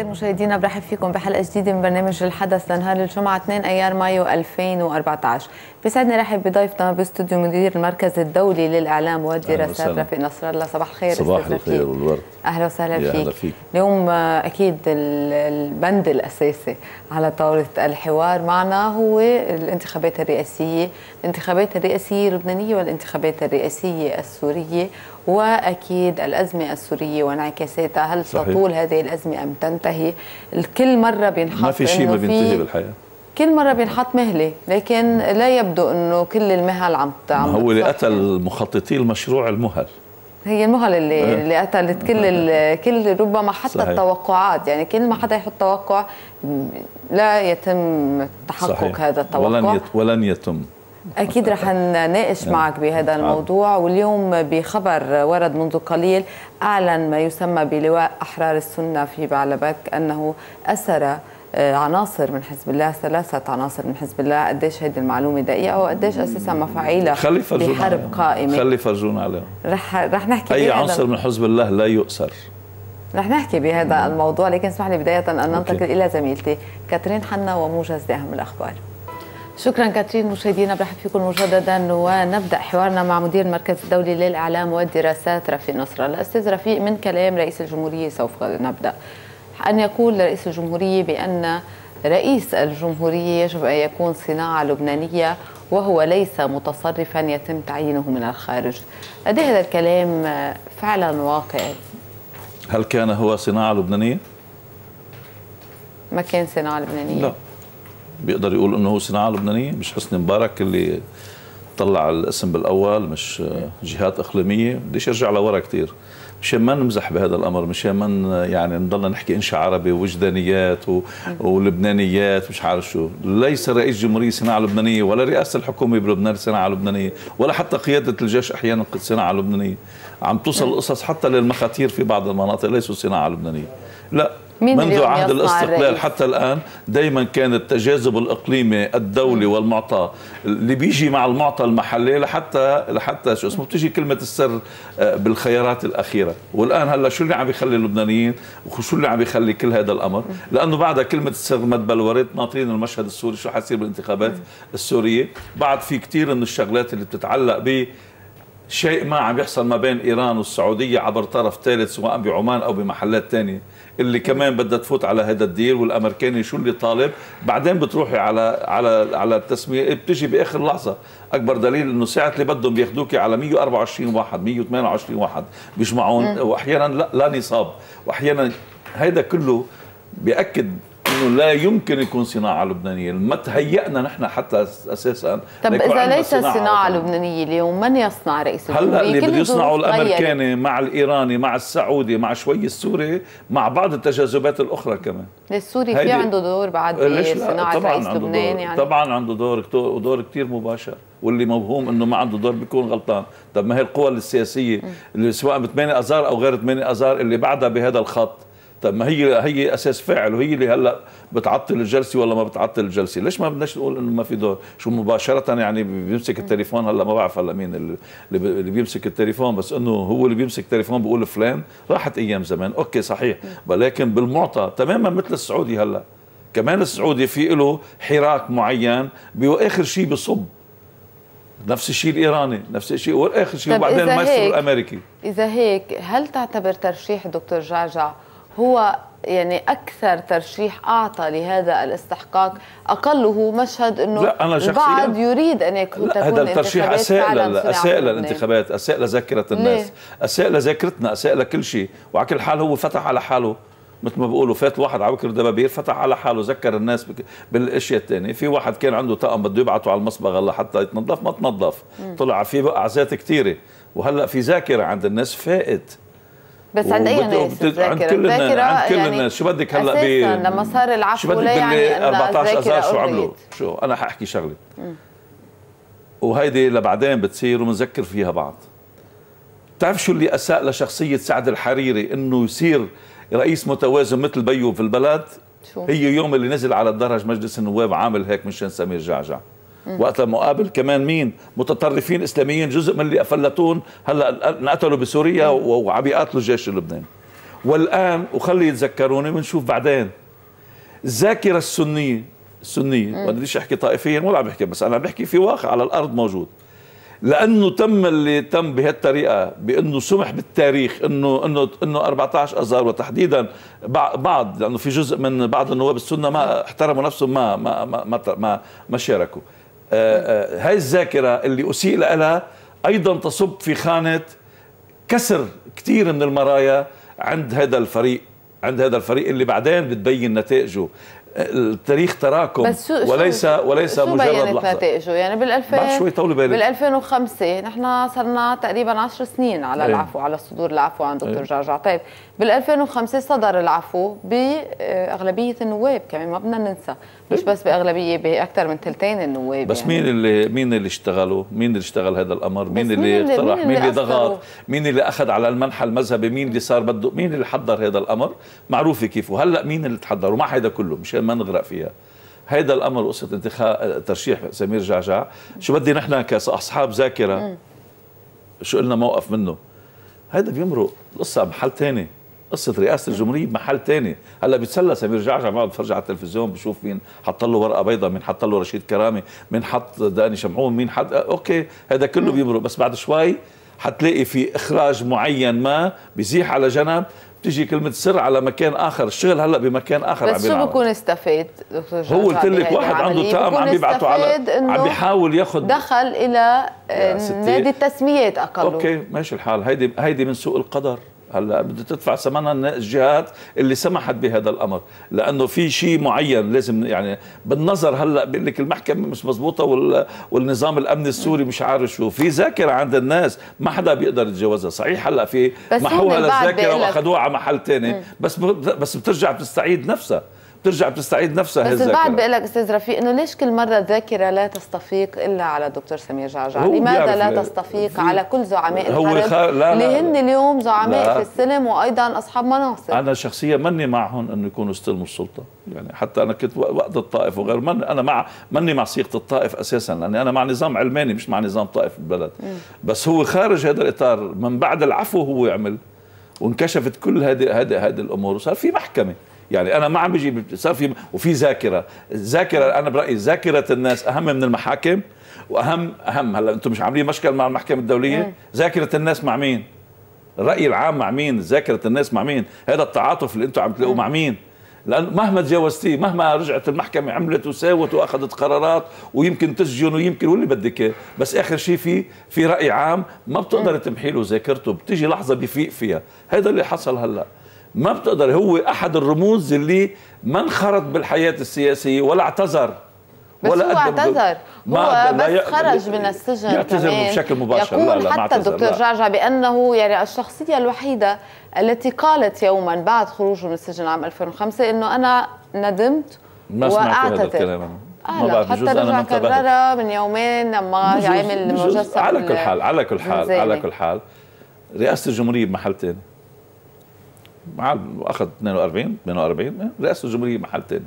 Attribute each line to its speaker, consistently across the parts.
Speaker 1: الخير مشاهدينا برحب فيكم بحلقه جديده من برنامج الحدث لنهار الجمعه 2 ايار مايو 2014 بيسعدني رحب بضيفنا باستوديو مدير المركز الدولي للاعلام والدراسات رفيق نصر الله صباح الخير صباح الخير والورد اهلا وسهلا فيك. فيك اليوم اكيد البند الاساسي على طاوله الحوار معنا هو الانتخابات الرئاسيه الانتخابات الرئاسيه اللبنانيه والانتخابات الرئاسيه السوريه واكيد الازمه السوريه وانعكاساتها هل صحيح. تطول هذه الازمه ام تنتهي كل مره بينحط ما في شيء ما بينتهي بالحياه كل مرة بينحط مهلة لكن لا يبدو أنه كل المهل عم عم هو
Speaker 2: اللي قتل مخططي المشروع المهل
Speaker 1: هي المهل اللي أه. اللي قتلت كل أه. كل ربما حتى صحيح. التوقعات يعني كل ما حدا يحط توقع لا يتم تحقق صحيح. هذا التوقع
Speaker 2: ولن يتم
Speaker 1: أكيد رح نناقش نعم. معك بهذا نعم. الموضوع واليوم بخبر ورد منذ قليل أعلن ما يسمى بلواء أحرار السنة في بعلبك أنه أسر آه، عناصر من حزب الله ثلاثة عناصر من حزب الله قديش هذه المعلومة دقيقة وقديش أساسا مفعيلة خلي بحرب قائمة خلي
Speaker 2: فرجونا عليهم رح,
Speaker 1: رح نحكي أي عنصر من
Speaker 2: حزب الله لا يؤسر
Speaker 1: رح نحكي بهذا الموضوع لكن اسمح لي بداية أن ننتقل إلى زميلتي كاترين حنا وموجز لأهم الأخبار شكرا كاترين مشاهدينا برحب فيكم مجددا ونبدا حوارنا مع مدير المركز الدولي للاعلام والدراسات رفيق نصر الاستاذ رفيق من كلام رئيس الجمهوريه سوف نبدا ان يقول رئيس الجمهوريه بان رئيس الجمهوريه يجب ان يكون صناعه لبنانيه وهو ليس متصرفا يتم تعيينه من الخارج لدى هذا الكلام فعلا واقعي
Speaker 2: هل كان هو صناعه لبنانيه
Speaker 1: ما كان صناعه لبنانيه لا
Speaker 2: بيقدر يقول انه هو صناعه لبنانيه مش حسني مبارك اللي طلع الاسم بالاول مش جهات اقليميه بديش ارجع لورا كثير مشان ما نمزح بهذا الامر مشان ما يعني نضلنا نحكي انشاء عربي ووجدانيات و... ولبنانيات مش عارف شو ليس رئيس جمهوريه صناعه لبنانيه ولا رئاسه الحكومه بلبنان صناعه لبنانيه ولا حتى قياده الجيش احيانا صناعه لبنانيه عم توصل نعم. القصص حتى للمخاتير في بعض المناطق ليسوا صناعه لبنانيه لا منذ عهد الاستقلال حتى الآن دايما كان التجاذب الإقليمي الدولي والمعطى اللي بيجي مع المعطى المحلي لحتى لحتى شو اسمه بتيجي كلمة السر آه، بالخيارات الأخيرة والآن هلا شو اللي عم يخلي اللبنانيين وشو اللي عم يخلي كل هذا الأمر لأنه بعد كلمة السر ما تبلورت ناطرين المشهد السوري شو حيصير بالانتخابات السورية بعد في كثير من الشغلات اللي بتتعلق ب شيء ما عم يحصل ما بين ايران والسعوديه عبر طرف ثالث سواء بعمان او بمحلات ثانيه اللي كمان بدها تفوت على هذا الديل والامريكاني شو اللي طالب بعدين بتروحي على على على التسميه إيه، بتجي باخر لحظه اكبر دليل انه ساعه اللي بدهم بياخذوك على 124 واحد 128 واحد بيجمعون واحيانا لا, لا نصاب واحيانا هذا كله بياكد انه لا يمكن يكون صناعه لبنانيه ما تهيأنا نحن حتى اساسا طب اذا ليس صناعه, صناعة
Speaker 1: لبنانيه اليوم من يصنع رئيس هلا اللي بده يصنعه الامريكاني
Speaker 2: مع الايراني مع السعودي مع شوي السوري مع بعض التجاذبات الاخرى كمان
Speaker 1: السوري في عنده دور بعد صناعه رئيس لبنان يعني
Speaker 2: طبعا عنده دور ودور كثير مباشر واللي موهوم انه ما عنده دور بيكون غلطان طب ما هي القوى السياسيه اللي سواء ب 8 اذار او غير 8 اذار اللي بعدها بهذا الخط طب ما هي هي اساس فاعل وهي اللي هلا بتعطل الجلسه ولا ما بتعطل الجلسه ليش ما بدناش نقول انه ما في دور شو مباشره يعني بيمسك التليفون هلا ما بعرف هلا مين اللي بيمسك التليفون بس انه هو اللي بيمسك التليفون بيقول فلان راحت ايام زمان اوكي صحيح ولكن بالمعطى تماما مثل السعودي هلا كمان السعودي في له حراك معين واخر شيء بصب نفس الشيء الايراني نفس الشيء واخر شيء طيب، وبعدين المايسترو الامريكي
Speaker 1: اذا هيك هل تعتبر ترشيح دكتور جعجع هو يعني اكثر ترشيح اعطى لهذا الاستحقاق اقله مشهد انه لا أنا البعض يريد ان يكون لا هذا الترشيح اساء اساء للانتخابات
Speaker 2: اساء لذاكره الناس اساء لذاكرتنا اساء لكل شيء وعلى كل حال هو فتح على حاله مثل ما بيقولوا فات واحد بكر دبابير فتح على حاله ذكر الناس بالاشياء الثانيه في واحد كان عنده طقم بده يبعته على المصبغه لحتى يتنظف ما تنظف طلع في عزات كثيره وهلا في ذاكره عند الناس فائت بس عند اي ناس عند كل الناس عند كل يعني الناس شو بدك يعني هلا ب لما
Speaker 1: صار العفو شو بدك يعني 14 اذار شو عملوا
Speaker 2: شو انا حاحكي شغله وهيدي لبعدين بتصير وبنذكر فيها بعض بتعرف شو اللي اساء لشخصيه سعد الحريري انه يصير رئيس متوازن مثل بيو في البلد شو. هي يوم اللي نزل على الدرج مجلس النواب عامل هيك مشان سمير جعجع وقتها مقابل كمان مين متطرفين اسلاميين جزء من اللي افلتون هلا انقتلوا بسوريا وعم يقاتلوا الجيش اللبناني والان وخلي يتذكروني ونشوف بعدين الذاكره السنيه السنيه ما بديش احكي طائفيا ولا عم بحكي بس انا عم بحكي في واقع على الارض موجود لانه تم اللي تم بهالطريقه بانه سمح بالتاريخ انه انه انه 14 اذار وتحديدا بعض لانه في جزء من بعض النواب السنه ما احترموا نفسهم ما ما ما ما, ما شاركوا هاي الذاكرة اللي أسيء لها أيضا تصب في خانة كسر كثير من المرايا عند هذا الفريق عند هذا الفريق اللي بعدين بتبين نتائجه التاريخ تراكم بس شو وليس شو وليس شو مجرد بينت لحظه
Speaker 1: نتائجه يعني بال2000 بعد شوي طولي بالك بال2005 نحن صرنا تقريبا 10 سنين على إيه. العفو على صدور العفو عن دكتور إيه. جعجع طيب بال2005 صدر العفو باغلبيه النواب كمان ما بدنا ننسى مش بس باغلبيه باكثر من ثلثين النواب بس يعني. مين
Speaker 2: اللي مين اللي اشتغلوا مين اللي اشتغل هذا الامر مين اللي اقترح مين, اللي ضغط مين اللي اخذ على المنحى المذهبي مين اللي صار بده مين اللي حضر هذا الامر معروفه كيف وهلا مين اللي تحضر ومع هذا كله مشان ما نغرق فيها هيدا الامر قصه انتخاب ترشيح سمير جعجع شو بدي نحن كاصحاب ذاكره شو قلنا موقف منه هيدا بيمرق القصه بحل ثاني قصه رئاسه الجمهوريه بمحل تاني هلا بيتسلى سمير جعجع بقعد بتفرج على التلفزيون بشوف مين حط له ورقه بيضاء مين حط له رشيد كرامي مين حط داني شمعون مين حط آه، اوكي هذا كله بيمرق بس بعد شوي حتلاقي في اخراج معين ما بيزيح على جنب بتيجي كلمة سر على مكان آخر، الشغل هلا بمكان آخر بس شو بكون
Speaker 1: استفاد دكتور هو قلت لك واحد عنده طاقم عم بيبعته على عم
Speaker 2: بيحاول ياخذ دخل
Speaker 1: إلى آه، نادي التسميات أقل أوكي
Speaker 2: ماشي الحال، هيدي هيدي من سوء القدر هلا بده تدفع ثمنها الجهات اللي سمحت بهذا الامر لانه في شيء معين لازم يعني بالنظر هلا بقول لك المحكمه مش مزبوطه والنظام الامني السوري مش عارف شو في ذاكره عند الناس ما حدا بيقدر يتجاوزها صحيح هلا في محوها للذاكره واخذوها على محل ثاني بس بس بترجع بتستعيد نفسها بترجع بتستعيد نفسها بس البعض بيقول
Speaker 1: لك استاذ رفيق انه ليش كل مره الذاكره لا تستفيق الا على الدكتور سمير جعجع لماذا لا تستفيق على كل زعماء هو الحرب خار... لا اللي هن اليوم زعماء لا. في السلم وايضا اصحاب مناصب
Speaker 2: انا شخصيا ماني معهم انه يكونوا استلموا السلطه يعني حتى انا كنت وقت الطائف وغير من انا مع ماني مع صيغه الطائف اساسا لاني انا مع نظام علماني مش مع نظام طائف البلد م. بس هو خارج هذا الاطار من بعد العفو هو يعمل وانكشفت كل هذه هذه هذه الامور وصار في محكمه يعني انا ما عم بيجي صار في وفي ذاكره ذاكره انا برايي ذاكره الناس اهم من المحاكم واهم اهم هلا انتم مش عاملين مشكل مع المحكمه الدوليه إيه. ذاكره الناس مع مين الراي العام مع مين ذاكره الناس مع مين هذا التعاطف اللي انتم عم تلاقوه مع إيه. مين لأن مهما تجاوزتيه مهما رجعت المحكمة عملت وساوت وأخذت قرارات ويمكن تسجن ويمكن واللي بدك إياه بس آخر شيء في في رأي عام ما بتقدر إيه. تمحي له ذاكرته بتيجي لحظة بفيق فيها هذا اللي حصل هلأ ما بتقدر هو احد الرموز اللي ما انخرط بالحياه السياسيه ولا اعتذر ولا بس هو اعتذر هو بس خرج
Speaker 1: من السجن يعتذر بشكل مباشر يقول لا لا حتى الدكتور جعجع بانه يعني الشخصيه الوحيده التي قالت يوما بعد خروجه من السجن عام 2005 انه انا ندمت ما واعتذر
Speaker 2: ما بعرف آه، حتى رجع كررها
Speaker 1: من يومين لما عمل مجسم على كل حال على كل حال على كل
Speaker 2: حال رئاسه الجمهوريه بمحل ثاني مع اخذ 42 48 رئاسه الجمهوريه محل ثاني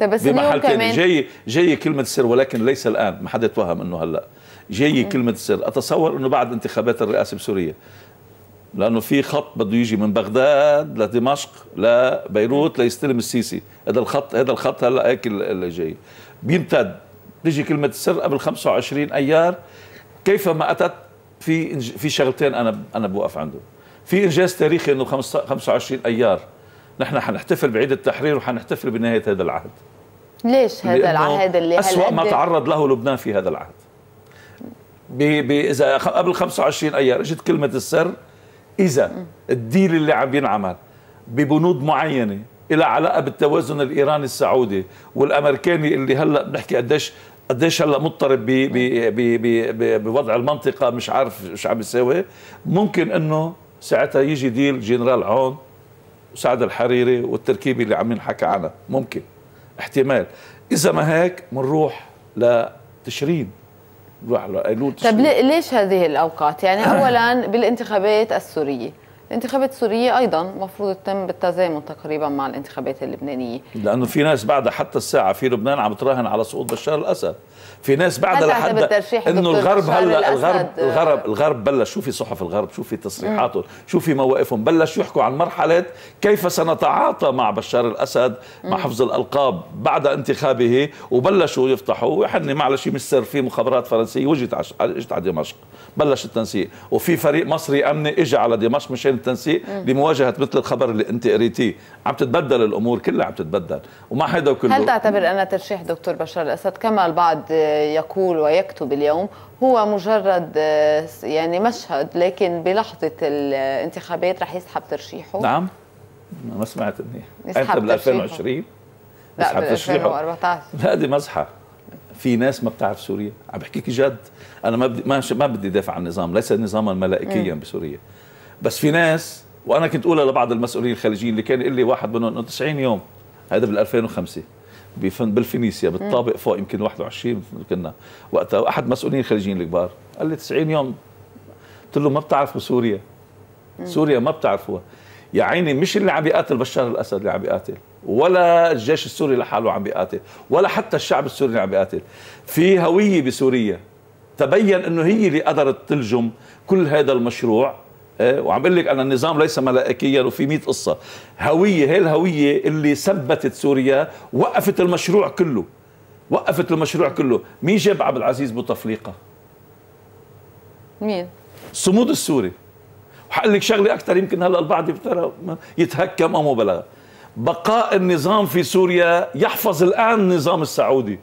Speaker 1: طيب بس بمحل ثاني جاي
Speaker 2: جاي كلمه السر ولكن ليس الان ما حدا يتوهم انه هلا جاي كلمه السر اتصور انه بعد انتخابات الرئاسه بسوريا لانه في خط بده يجي من بغداد لدمشق لبيروت ليستلم السيسي هذا الخط هذا الخط هلا هيك اللي جاي بيمتد تجي كلمه السر قبل 25 ايار كيفما اتت في في شغلتين انا انا بوقف عندهم في انجاز تاريخي انه 25 ايار نحن حنحتفل بعيد التحرير وحنحتفل بنهايه هذا العهد
Speaker 1: ليش هذا العهد اللي أسوأ ما
Speaker 2: تعرض له لبنان في هذا العهد بي بي اذا قبل 25 ايار اجت كلمه السر اذا الديل اللي عم ينعمل ببنود معينه إلى علاقه بالتوازن الايراني السعودي والامريكاني اللي هلا بنحكي قديش قديش هلا مضطرب بي بي بي بي بوضع المنطقه مش عارف شو عم يساوي ممكن انه ساعتها يجي ديل جنرال عون وسعد الحريري والتركيبه اللي عم ينحكى عنها ممكن احتمال اذا ما هيك بنروح لتشرين بنروح لايلول طيب ليش
Speaker 1: هذه الاوقات يعني اولا بالانتخابات السوريه الانتخابات السورية أيضا مفروض تتم بالتزامن تقريبا مع الانتخابات اللبنانية
Speaker 2: لأنه في ناس بعد حتى الساعة في لبنان عم تراهن على سقوط بشار الأسد في ناس بعد لحد انه الغرب هلا الغرب الغرب الغرب بلش شوفي صحف الغرب شوفي تصريحاتهم شوفي مواقفهم بلش يحكوا عن مرحله كيف سنتعاطى مع بشار الاسد مع حفظ الالقاب بعد انتخابه وبلشوا يفتحوا وحني معلش مش سر في مخابرات فرنسيه وجدت على دمشق بلش التنسيق وفي فريق مصري امني اجى على دمشق مشان التنسيق لمواجهه مثل الخبر اللي انت قريتيه عم تتبدل الامور كلها عم تتبدل وما حدا كله هل تعتبر
Speaker 1: ان ترشيح دكتور بشار الاسد كما البعض يقول ويكتب اليوم هو مجرد يعني مشهد لكن بلحظه الانتخابات رح يسحب ترشيحه
Speaker 2: نعم ما سمعت منيح يسحب بال 2020 لا بال 2014 لا دي مزحه في ناس ما بتعرف سوريا عم بحكيك جد انا ما بدي ما, ما بدي دافع عن النظام ليس نظاما ملائكيا بسوريا بس في ناس وانا كنت اقولها لبعض المسؤولين الخليجيين اللي كان يقول لي واحد منهم انه 90 يوم هذا بال 2005 بالفينيسيا بالطابق فوق يمكن 21 كنا وقتها احد المسؤولين الخليجيين الكبار قال لي 90 يوم قلت له ما بتعرفوا سوريا سوريا ما بتعرفوها يا عيني مش اللي عم يقاتل بشار الاسد اللي عم يقاتل ولا الجيش السوري لحاله عم بيقاتل ولا حتى الشعب السوري عم بيقاتل في هوية بسوريا تبين انه هي اللي قدرت تلجم كل هذا المشروع إيه؟ وعم بقول لك انا النظام ليس ملائكيا وفي 100 قصه هويه هي الهويه اللي ثبتت سوريا وقفت المشروع كله وقفت المشروع كله مين جاب عبد العزيز بوتفليقه مين صمود السوري وحقول لك شغله اكثر يمكن هلا البعض يتهكم او مبالغه بقاء النظام في سوريا يحفظ الآن النظام السعودي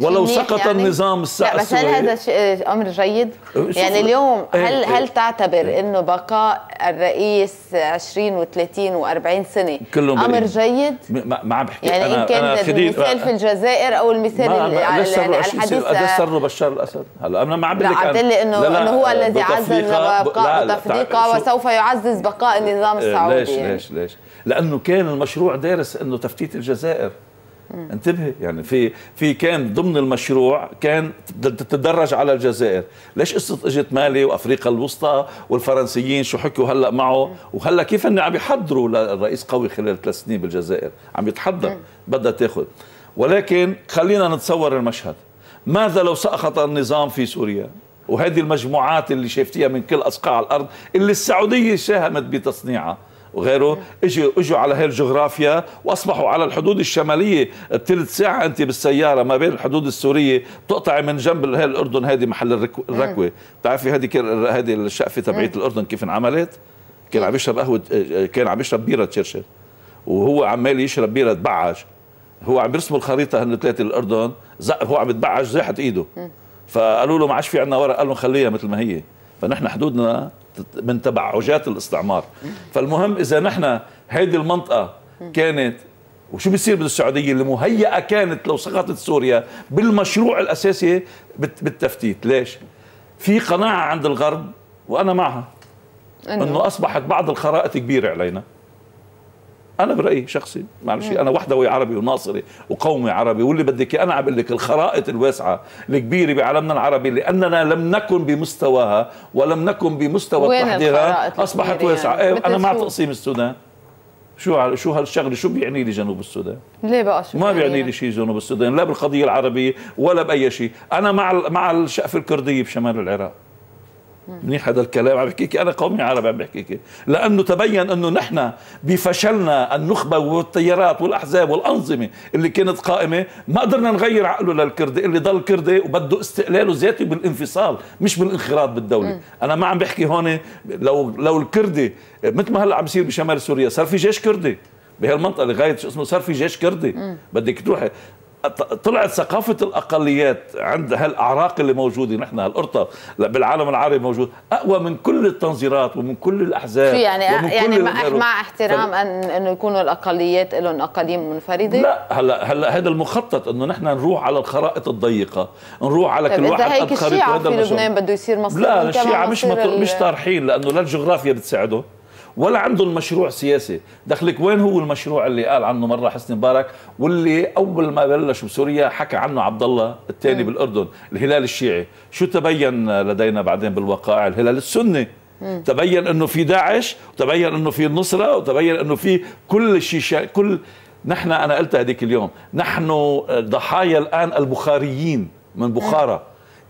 Speaker 2: ولو سقط يعني؟ النظام السعودي لا بس هل
Speaker 1: هذا امر جيد؟ يعني اليوم إيه، هل إيه. هل تعتبر انه بقاء الرئيس 20 و30 و40 سنة كلهم امر جيد؟
Speaker 2: ما عم بحكي يعني ان كان المثال في
Speaker 1: الجزائر او المثال ما اللي على الحديث قديش
Speaker 2: سر بشار الاسد؟ هلا انا ما عم بقول لك عم لي انه انه هو الذي عزز بقاء بتفريقه
Speaker 1: وسوف يعزز بقاء النظام إيه، السعودي ليش ليش
Speaker 2: ليش؟ لانه كان المشروع دارس انه تفتيت الجزائر انتبهي يعني في في كان ضمن المشروع كان تتدرج على الجزائر ليش قصه اجت مالي وافريقيا الوسطى والفرنسيين شو حكوا هلا معه وهلا كيف ان عم يحضروا للرئيس قوي خلال ثلاث سنين بالجزائر عم يتحضر بدها تاخذ ولكن خلينا نتصور المشهد ماذا لو سقط النظام في سوريا وهذه المجموعات اللي شفتيها من كل اصقاع الارض اللي السعوديه ساهمت بتصنيعها وغيره اجوا اجوا على هي الجغرافيا واصبحوا على الحدود الشماليه ثلث ساعه انت بالسياره ما بين الحدود السوريه بتقطعي من جنب هي الاردن هذه محل نعم. الركوه بتعرفي هذه هذه الشقفه تبعت نعم. الاردن كيف انعملت كان عم يشرب قهوه آه، آه، كان عم يشرب بيره تشرشل وهو عمال يشرب بيره تبعج هو عم يرسم الخريطه هن ثلاثه الاردن زق هو عم يتبعج زاحت ايده فقالوا له ما عادش في عندنا ورق قال لهم خليها مثل ما هي فنحن حدودنا من تبعجات الاستعمار فالمهم اذا نحن هيدي المنطقه كانت وشو بيصير بالسعودية اللي مهيئة كانت لو سقطت سوريا بالمشروع الأساسي بالتفتيت ليش؟ في قناعة عند الغرب وأنا معها أنه, أنه أصبحت بعض الخرائط كبيرة علينا انا برايي شخصي معلش انا وحدوي عربي وناصري وقومي عربي واللي بدك انا عم لك الخرائط الواسعه الكبيره بعالمنا العربي لاننا لم نكن بمستواها ولم نكن بمستوى تحضيرها اصبحت واسعه يعني. انا مع تقسيم السودان شو شو هالشغله شو بيعني لي جنوب السودان؟
Speaker 1: ليه بقى شو ما بيعني
Speaker 2: يعني؟ لي شيء جنوب السودان لا بالقضيه العربيه ولا باي شيء، انا مع مع الشقفه الكرديه بشمال العراق منيح هذا الكلام عم بحكيك انا قومي عربي عم بحكيك لانه تبين انه نحن بفشلنا النخبه والتيارات والاحزاب والانظمه اللي كانت قائمه ما قدرنا نغير عقله للكردي اللي ضل كردي وبده استقلاله ذاتي بالانفصال مش بالانخراط بالدوله م. انا ما عم بحكي هون لو لو الكردي مثل ما هلا عم يصير بشمال سوريا صار في جيش كردي بهالمنطقه لغايه شو اسمه صار في جيش كردي بدك تروحي طلعت ثقافة الأقليات عند هالأعراق اللي موجودة نحن هالقرطة بالعالم العربي موجود أقوى من كل التنظيرات ومن كل الأحزاب شو يعني ومن يعني كل مع, مع احترام ف...
Speaker 1: أن إنه يكونوا الأقليات لهم أقاليم منفردة؟ لا
Speaker 2: هلا هلا هذا المخطط إنه نحن نروح على الخرائط الضيقة، نروح على طيب، كل واحد هيك الشيعة في لبنان بده يصير مصر لا الشيعة مش مش طارحين لأنه لا الجغرافيا بتساعده ولا عندهم مشروع سياسي دخلك وين هو المشروع اللي قال عنه مرة حسني مبارك واللي أول ما بلش بسوريا حكى عنه عبد الله الثاني بالأردن الهلال الشيعي شو تبين لدينا بعدين بالوقائع الهلال السني تبين انه في داعش وتبين انه في النصره وتبين انه في كل شيء كل نحن انا قلت هذيك اليوم نحن ضحايا الان البخاريين من بخارى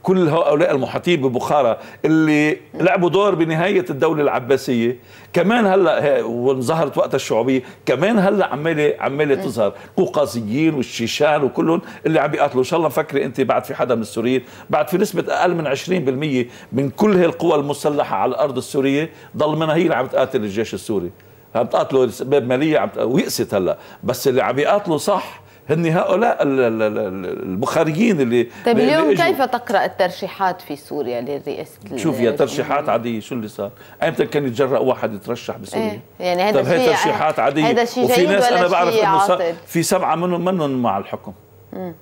Speaker 2: كل هؤلاء المحاطين ببخارى اللي لعبوا دور بنهاية الدولة العباسية كمان هلا وانظهرت وقت الشعوبية كمان هلا عمالة عمالة تظهر قوقازيين والشيشان وكلهم اللي عم بيقاتلوا إن شاء الله مفكرة أنت بعد في حدا من السوريين بعد في نسبة أقل من 20% من كل هالقوى المسلحة على الأرض السورية ضل منها هي اللي عم تقاتل الجيش السوري عم تقاتلوا باب ماليه عم ويأست هلا بس اللي عم يقاتلوا صح هن هؤلاء البخاريين اللي طيب اليوم اللي كيف
Speaker 1: تقرا الترشيحات في سوريا لرئاسه شوف يا ترشيحات
Speaker 2: عاديه شو اللي صار؟ ايمتى كان يتجرأ واحد يترشح بسوريا؟ ايه يعني هذا طيب هي ترشيحات عاديه هذا شيء وفي ناس انا بعرف انه في سبعه منهم منهم مع الحكم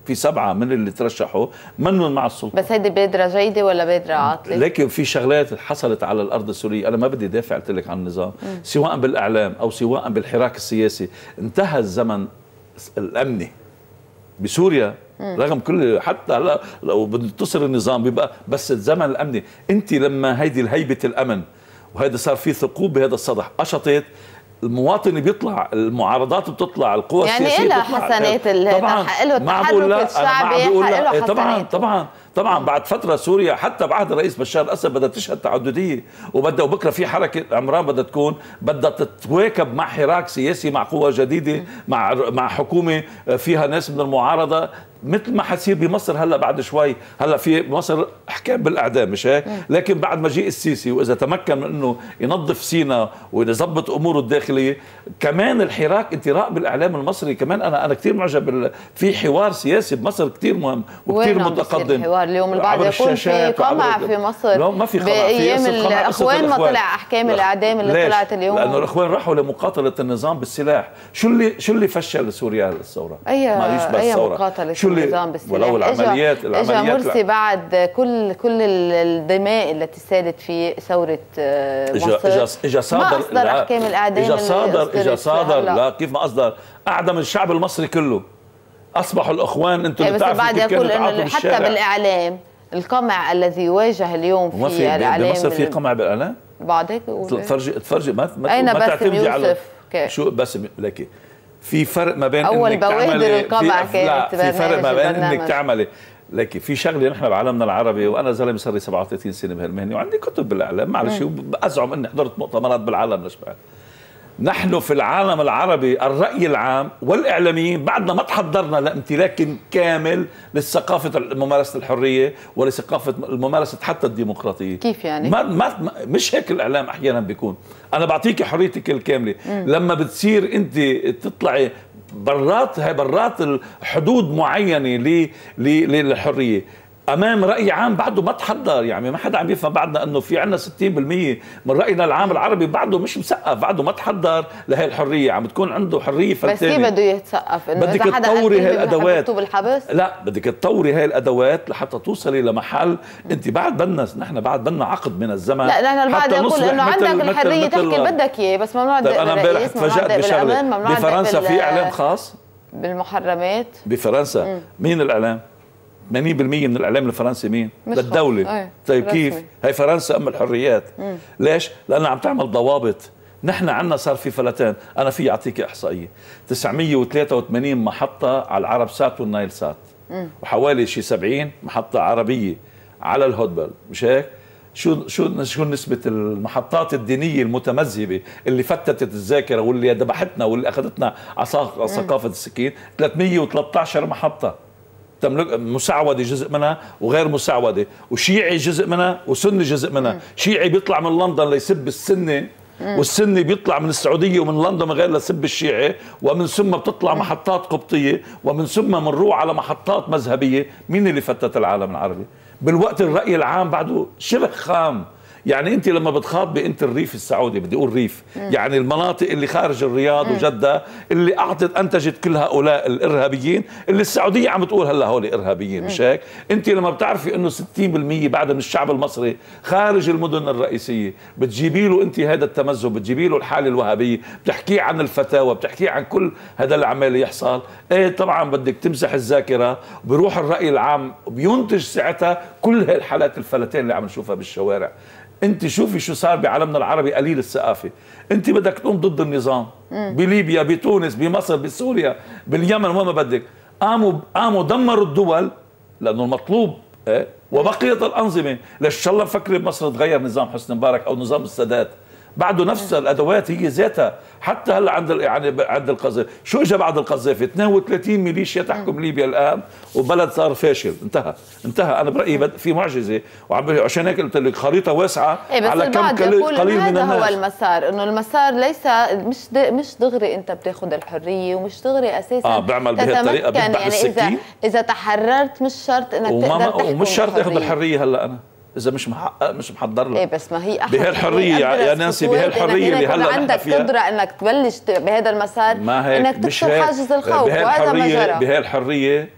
Speaker 2: في سبعة من اللي ترشحوا منهم مع السلطة
Speaker 1: بس هيدي بادرة جيدة ولا بادرة عاطلة؟
Speaker 2: لكن في شغلات حصلت على الأرض السورية أنا ما بدي دافع قلت لك عن النظام مم. سواء بالإعلام أو سواء بالحراك السياسي انتهى الزمن الامني بسوريا رغم كل حتى هلا لو بنتصر النظام بيبقى بس الزمن الامني انت لما هيدي الهيبه الامن وهذا صار في ثقوب بهذا الصدح قشطت المواطن بيطلع المعارضات بتطلع القوى يعني السياسيه يعني إيه
Speaker 1: حسنات طبعا له التحرك الشعبي له طبعا
Speaker 2: طبعا طبعا بعد فتره سوريا حتى بعهد الرئيس بشار الاسد بدها تشهد تعدديه وبدها وبكره في حركه عمران بدها تكون بدها تتواكب مع حراك سياسي مع قوى جديده مع مع حكومه فيها ناس من المعارضه مثل ما حصير بمصر هلا بعد شوي هلا في مصر احكام بالاعدام مش هيك لكن بعد مجيء السيسي واذا تمكن من انه ينظف سينا ويظبط اموره الداخليه كمان الحراك انتراء بالاعلام المصري كمان انا انا كثير معجب في حوار سياسي بمصر كثير مهم وكثير متقدم الحوار اليوم البعض يقول في قمع في مصر لا ما في قمع بايام الاخوان ما طلع
Speaker 1: احكام الاعدام اللي طلعت اليوم لانه الاخوان
Speaker 2: راحوا لمقاتله النظام بالسلاح شو اللي شو اللي فشل سوريا الثوره؟ اي ما بس الثوره شو النظام ولو يعني العمليات إجا العمليات إجا مرسي
Speaker 1: بعد كل كل الدماء التي سالت في ثوره آه، مصر إجا, إجا صادر ما اصدر احكام الاعدام إجا صادر إجا صادر لا.
Speaker 2: كيف ما اصدر اعدم الشعب المصري كله اصبحوا الاخوان انتم اللي بتعرفوا بعد يقول انه حتى
Speaker 1: بالاعلام القمع الذي يواجه اليوم في, في الاعلام بمصر في
Speaker 2: قمع بالاعلام؟
Speaker 1: بعد هيك إيه. تفرجي
Speaker 2: تفرجي ما ما, ما تعتمدي على شو بس لك في فرق ما بين اول بوادر القمع كانت في فرق ما بين انك تعملي لكن في شغله نحن بعالمنا العربي وانا زلمه صار لي 37 سنه بهالمهنه وعندي كتب بالاعلام معلش ازعم اني حضرت مؤتمرات بالعالم لشبعان نحن في العالم العربي الرأي العام والإعلاميين بعدنا ما تحضرنا لامتلاك كامل للثقافة ممارسة الحرية ولثقافة ممارسة حتى الديمقراطية كيف يعني؟ ما, ما مش هيك الإعلام أحيانا بيكون أنا بعطيك حريتك الكاملة م. لما بتصير أنت تطلعي برات هي برات الحدود معينة للحرية امام راي عام بعده ما تحضر يعني ما حدا عم يفهم بعدنا انه في عندنا 60% من راينا العام العربي بعده مش مثقف بعده ما تحضر لهي الحريه عم تكون عنده حريه فلتانية بس كيف بده
Speaker 1: يتثقف انه بدك تطوري هاي الادوات بالحبس لا
Speaker 2: بدك تطوري هاي الادوات لحتى توصلي لمحل انت بعد بدنا نحن بعد بدنا عقد من الزمن لا نحن البعض يقول انه عندك الحريه تحكي اللي
Speaker 1: بدك اياه بس ممنوع طيب انا امبارح تفاجات بشغله بفرنسا في اعلام خاص بالمحرمات
Speaker 2: بفرنسا مين الاعلام 80% من الاعلام الفرنسي مين؟ للدوله أيه. طيب رسمي. كيف؟ هي فرنسا ام الحريات مم. ليش؟ لانها عم تعمل ضوابط نحن عنا صار في فلتان انا في اعطيك احصائيه 983 محطه على العرب سات والنايل سات مم. وحوالي شي 70 محطه عربيه على الهوتبل مش هيك؟ شو شو شو نسبة المحطات الدينية المتمذهبة اللي فتتت الذاكرة واللي ذبحتنا واللي أخذتنا على ثقافة السكين 313 محطة تملك مسعوده جزء منها وغير مسعوده وشيعي جزء منها وسني جزء منها شيعي بيطلع من لندن ليسب السنه والسني بيطلع من السعوديه ومن لندن من غير لسب الشيعي ومن ثم بتطلع محطات قبطيه ومن ثم بنروح على محطات مذهبيه مين اللي فتت العالم العربي بالوقت الراي العام بعده شبه خام يعني انت لما بتخاطب انت الريف السعودي بدي اقول ريف مم. يعني المناطق اللي خارج الرياض مم. وجده اللي اعطت انتجت كل هؤلاء الارهابيين اللي السعوديه عم تقول هلا هول ارهابيين مش هيك انت لما بتعرفي انه 60% بعد من الشعب المصري خارج المدن الرئيسيه بتجيبي له انت هذا التمذهب بتجيبي له الحاله الوهابيه بتحكيه عن الفتاوى بتحكيه عن كل هذا اللي عمال يحصل ايه طبعا بدك تمسح الذاكره بروح الراي العام بينتج ساعتها كل هالحالات الفلتين اللي عم نشوفها بالشوارع انت شوفي شو صار بعالمنا العربي قليل الثقافه انت بدك تقوم ضد النظام بليبيا بتونس بمصر بسوريا باليمن وين ما بدك قاموا قاموا دمروا الدول لانه المطلوب إيه؟ وبقيت الانظمه ليش الله نفكر بمصر تغير نظام حسني مبارك او نظام السادات بعده نفس الادوات هي ذاتها حتى هلا عند يعني عند القذافي شو اجى بعد القذافي 32 ميليشيا تحكم ليبيا الان وبلد صار فاشل انتهى انتهى انا برايي في معجزه وعشان هيك قلت لك خريطه واسعه إيه على كم قليل, قليل من الناس هذا هو
Speaker 1: المسار انه المسار ليس مش مش دغري انت بتاخذ الحريه ومش دغري اساسا اه بعمل بهالطريقه يعني اذا اذا تحررت مش شرط انك تقدر تحكم ومش شرط اخذ الحريه
Speaker 2: هلا انا اذا مش محقق مش محضر له ايه
Speaker 1: بس ما هي احد بهي الحريه يعني يا ناسي بهالحريه اللي هلا عندك قدره انك تبلش بهذا المسار ما هي انك تكسر حاجز الخوف وهذا ما جرى
Speaker 2: بهالحريه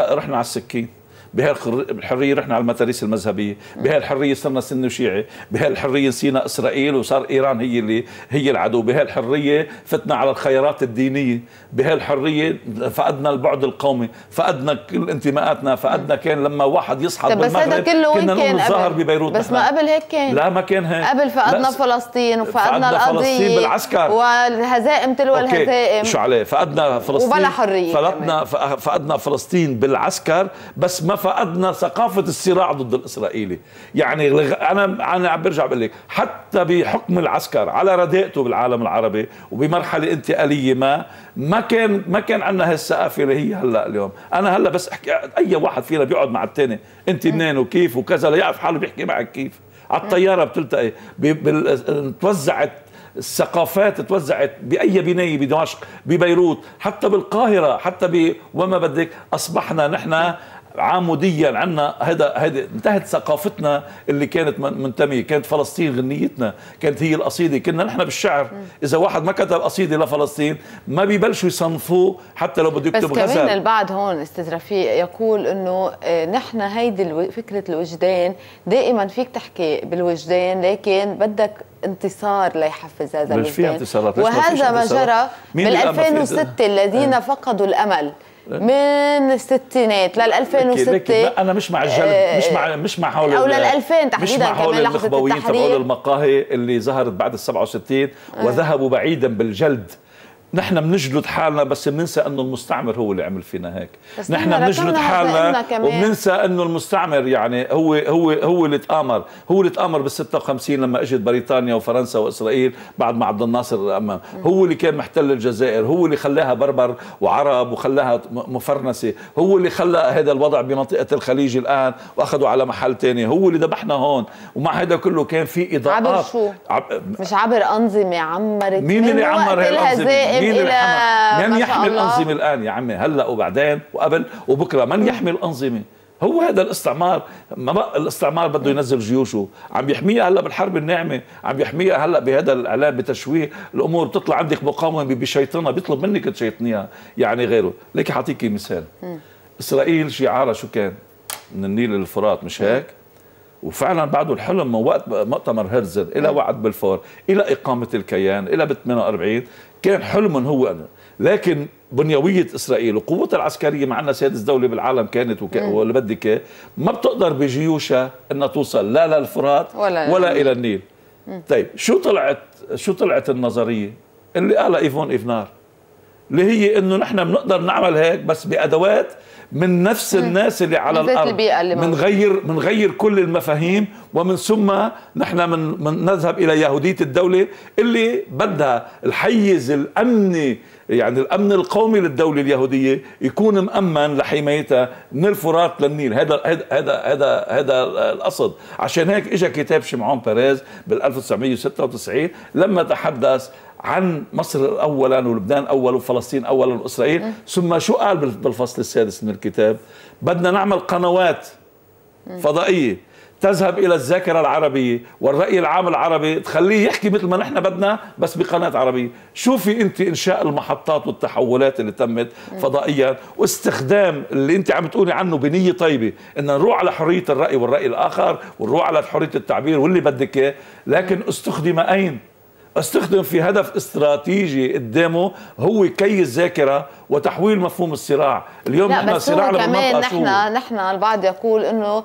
Speaker 2: رحنا على السكين بهالحريه الحريه رحنا على المدارس المذهبيه بهالحريه الحريه صرنا سني وشيعي بهالحريه الحريه نسينا اسرائيل وصار ايران هي اللي هي العدو بهالحريه الحريه فتنا على الخيارات الدينيه بهالحريه الحريه فقدنا البعد القومي فقدنا كل انتماءاتنا فقدنا كان لما واحد يصحى بس هذا كله وين كان قبل ببيروت بس ما قبل هيك كان لا ما كان هيك قبل فقدنا
Speaker 1: فلسطين وفقدنا القضيه فلسطين بالعسكر والهزائم تلو الهزائم شو
Speaker 2: عليه فقدنا فلسطين وبلا حريه فقدنا فقدنا فلسطين بالعسكر بس ما فقدنا أدنى ثقافة الصراع ضد الإسرائيلي يعني أنا أنا عم برجع بقول لك حتى بحكم العسكر على رداءته بالعالم العربي وبمرحلة انتقالية ما ما كان ما كان عندنا هالثقافة اللي هي هلا اليوم أنا هلا بس أحكي أي واحد فينا بيقعد مع الثاني أنت منين وكيف وكذا ليعرف حاله بيحكي معك كيف على الطيارة بتلتقي توزعت الثقافات توزعت باي بنايه بدمشق ببيروت حتى بالقاهره حتى ب وما بدك اصبحنا نحن عاموديا عندنا هذا هذا انتهت ثقافتنا اللي كانت منتميه كانت فلسطين غنيتنا كانت هي القصيده كنا نحن بالشعر اذا واحد ما كتب قصيده لفلسطين ما ببلشوا يصنفوه حتى لو بده يكتب غزل بس كمان البعض
Speaker 1: هون استاذ رفيق يقول انه آه، نحن هيدي فكره الوجدان دائما فيك تحكي بالوجدان لكن بدك انتصار ليحفز هذا الوجدان وهذا ما جرى بال 2006 الذين إيه. فقدوا الامل من الستينات لل 2006 انا
Speaker 2: مش مع الجلد آه، مش مع مش مع هول او لل 2000 تحديدا مش مع هول المخبويين تبعول المقاهي اللي ظهرت بعد ال 67 آه. وذهبوا بعيدا بالجلد نحن بنجلد حالنا بس بننسى انه المستعمر هو اللي عمل فينا هيك نحن بنجلد حالنا وبننسى انه المستعمر يعني هو هو هو اللي تامر هو اللي تامر بال 56 لما اجت بريطانيا وفرنسا واسرائيل بعد ما عبد الناصر امام هو اللي كان محتل الجزائر هو اللي خلاها بربر وعرب وخلاها مفرنسه هو اللي خلى هذا الوضع بمنطقه الخليج الان واخذوا على محل ثاني هو اللي ذبحنا هون ومع هذا كله كان في اضاءات عبر شو عب... مش
Speaker 1: عبر انظمه عمرت مين اللي عمر هالانظمه جيل الى من يحمي الانظمه
Speaker 2: الان يا عمي هلا وبعدين وقبل وبكره من يحمي الانظمه هو هذا الاستعمار ما بقى الاستعمار بده ينزل جيوشه عم يحميها هلا بالحرب الناعمه عم يحميها هلا بهذا الاعلام بتشويه الامور بتطلع عندك مقاومه بشيطنه بيطلب منك تشيطنيها يعني غيره لك حاعطيكي مثال اسرائيل شعارها شو كان من النيل للفرات مش هيك وفعلا بعده الحلم من وقت مؤتمر هرزل الى وعد بالفور الى اقامه الكيان الى ب 48 كان حلما هو أنا لكن بنيوية إسرائيل وقوتها العسكرية مع أنها سادس دولة بالعالم كانت وك... واللي بدك ما بتقدر بجيوشها أنها توصل لا للفرات ولا, ولا إلى النيل مم. طيب شو طلعت شو طلعت النظرية اللي قالها إيفون إيفنار اللي هي انه نحن بنقدر نعمل هيك بس بادوات من نفس الناس اللي على الارض بنغير بنغير كل المفاهيم ومن ثم نحن من, من نذهب الى يهوديه الدوله اللي بدها الحيز الامني يعني الامن القومي للدوله اليهوديه يكون مامن لحمايتها من الفرات للنيل هذا هذا هذا هذا هذا القصد عشان هيك اجى كتاب شمعون بيريز بال 1996 لما تحدث عن مصر اولا ولبنان اولا وفلسطين اولا واسرائيل ثم شو قال بالفصل السادس من الكتاب بدنا نعمل قنوات فضائيه تذهب الى الذاكره العربيه والراي العام العربي تخليه يحكي مثل ما نحن بدنا بس بقناه عربيه شوفي انت انشاء المحطات والتحولات اللي تمت فضائيا واستخدام اللي انت عم تقولي عنه بنيه طيبه ان نروح على حريه الراي والراي الاخر ونروح على حريه التعبير واللي بدك اياه لكن استخدم اين استخدم في هدف استراتيجي قدامه هو كي الذاكره وتحويل مفهوم الصراع اليوم لا نحن بس صراع هو كمان نحن
Speaker 1: نحن البعض يقول انه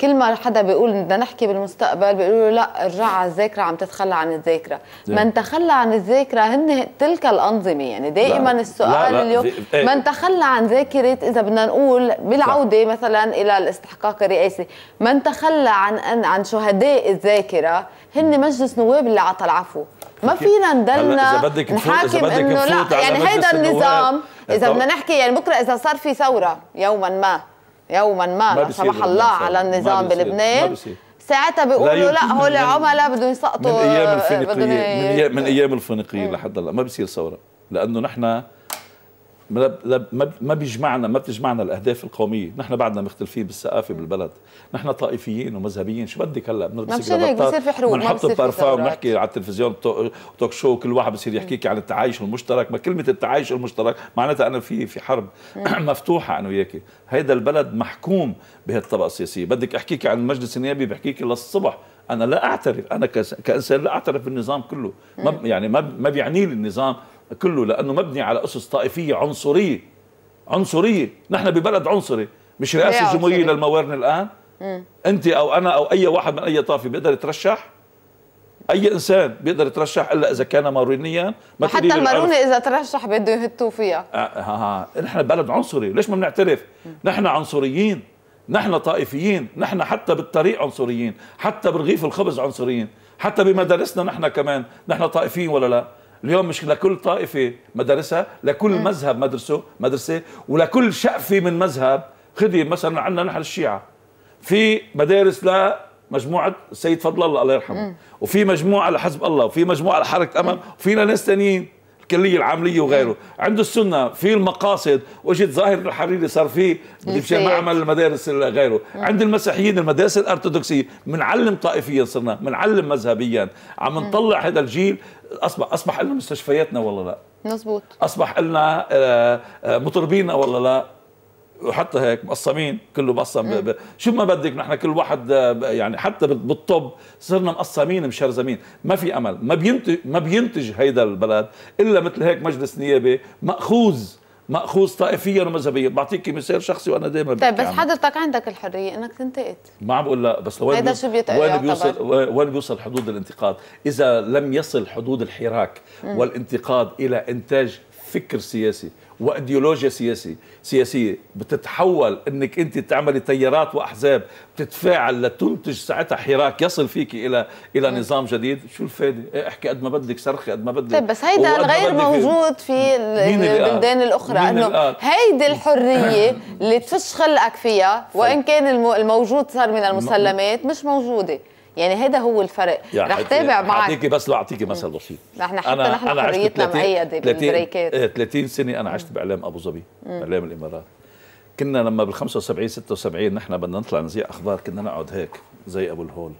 Speaker 1: كل ما حدا بيقول بدنا نحكي بالمستقبل بيقولوا لا ارجع على الذاكره عم تتخلى عن الذاكره من تخلى عن الذاكره هن تلك الانظمه يعني دائما لا. السؤال لا لا. اليوم ايه. من تخلى عن ذاكره اذا بدنا نقول بالعوده مثلا الى الاستحقاق الرئاسي من تخلى عن عن شهداء الذاكره هن مجلس نواب اللي عطى العفو ما فينا نضلنا نحاكم انه لا يعني هيدا النظام اذا بدنا نحكي يعني بكره اذا صار في ثوره يوما ما يوما ما, ما سمح الله على النظام بلبنان ساعتها بيقولوا لا هول عملاء بدهم يسقطوا من ايام آه، الفينيقيين من
Speaker 2: ايام الفينيقيين إيه. لحد هلا ما بصير ثوره لانه نحن ما بيجمعنا ما بتجمعنا الاهداف القوميه، نحن بعدنا مختلفين بالثقافه بالبلد، نحن طائفيين ومذهبيين، شو بدك هلا بنلبس بصير في حروب بنحط بارفان ونحكي على التلفزيون توك شو كل واحد بصير يحكيك عن التعايش المشترك، ما كلمه التعايش المشترك معناتها انا في في حرب مفتوحه انا وياكي، هيدا البلد محكوم بهالطبقه السياسيه، بدك احكيك عن المجلس النيابي بحكيك للصبح انا لا اعترف انا كانسان لا اعترف بالنظام كله ما يعني ما بيعني لي النظام كله لأنه مبني على أسس طائفية عنصرية عنصرية نحن ببلد عنصري مش رئاسة الجمهورية للموارن الآن مم. أنت أو أنا أو أي واحد من أي طائفة بيقدر يترشح اي انسان بيقدر يترشح الا اذا كان مارونيا ما حتى الماروني
Speaker 1: اذا ترشح بده يهتوا فيها
Speaker 2: آه آه آه. نحن بلد عنصري ليش ما بنعترف نحن عنصريين نحن طائفيين نحن حتى بالطريق عنصريين حتى برغيف الخبز عنصريين حتى بمدارسنا نحن كمان نحن طائفيين ولا لا اليوم مش لكل طائفة مدارسها لكل م. مذهب مدرسه مدرسة ولكل شقفة من مذهب خدي مثلا عندنا نحن الشيعة في مدارس لمجموعة السيد فضل الله الله يرحمه وفي مجموعة لحزب الله وفي مجموعة لحركة أمل وفينا ناس تانيين الكليه العمليه وغيره عند السنه في المقاصد وجد ظاهره الحريري صار فيه معمل المدارس غيره عند المسيحيين المدارس الارثوذكسيه بنعلم طائفيا صرنا بنعلم مذهبيا عم نطلع هذا الجيل اصبح اصبح لنا مستشفياتنا والله لا مزبوط اصبح لنا آه، آه، مطربينا والله لا وحتى هيك مقصمين كله مقصم ب... شو ما بدك نحن كل واحد آه، يعني حتى بالطب صرنا مقصمين مشرزمين ما في امل ما بينتج ما بينتج هيدا البلد الا مثل هيك مجلس نيابي ماخوذ ماخوذ طائفيا ومذهبيا بعطيك مثال شخصي وانا دائما طيب بس
Speaker 1: حضرتك عندك الحريه انك تنتقد
Speaker 2: ما عم بقول لا بس لوين بيوصل وين بيوصل وين بيوصل حدود الانتقاد اذا لم يصل حدود الحراك والانتقاد الى انتاج فكر سياسي وايديولوجيا سياسيه سياسيه بتتحول انك انت تعملي تيارات واحزاب بتتفاعل لتنتج ساعتها حراك يصل فيك الى الى نعم. نظام جديد شو الفائده إيه، احكي قد ما بدك صرخي قد ما بدك طيب بس هيدا غير موجود
Speaker 1: في البلدان الاخرى انه هيدي الحريه اللي تفش خلقك فيها وان كان الموجود صار من المسلمات مش موجوده يعني هذا هو الفرق يعني رح تابع معك اعطيكي
Speaker 2: بس لو اعطيكي مثل بسيط
Speaker 1: نحن حتى أنا نحن أنا حريتنا مقيده بالبريكات
Speaker 2: 30 إيه، سنه انا عشت باعلام ابو ظبي باعلام الامارات كنا لما بال 75 76 نحن بدنا نطلع نزيع اخبار كنا نقعد هيك زي ابو الهول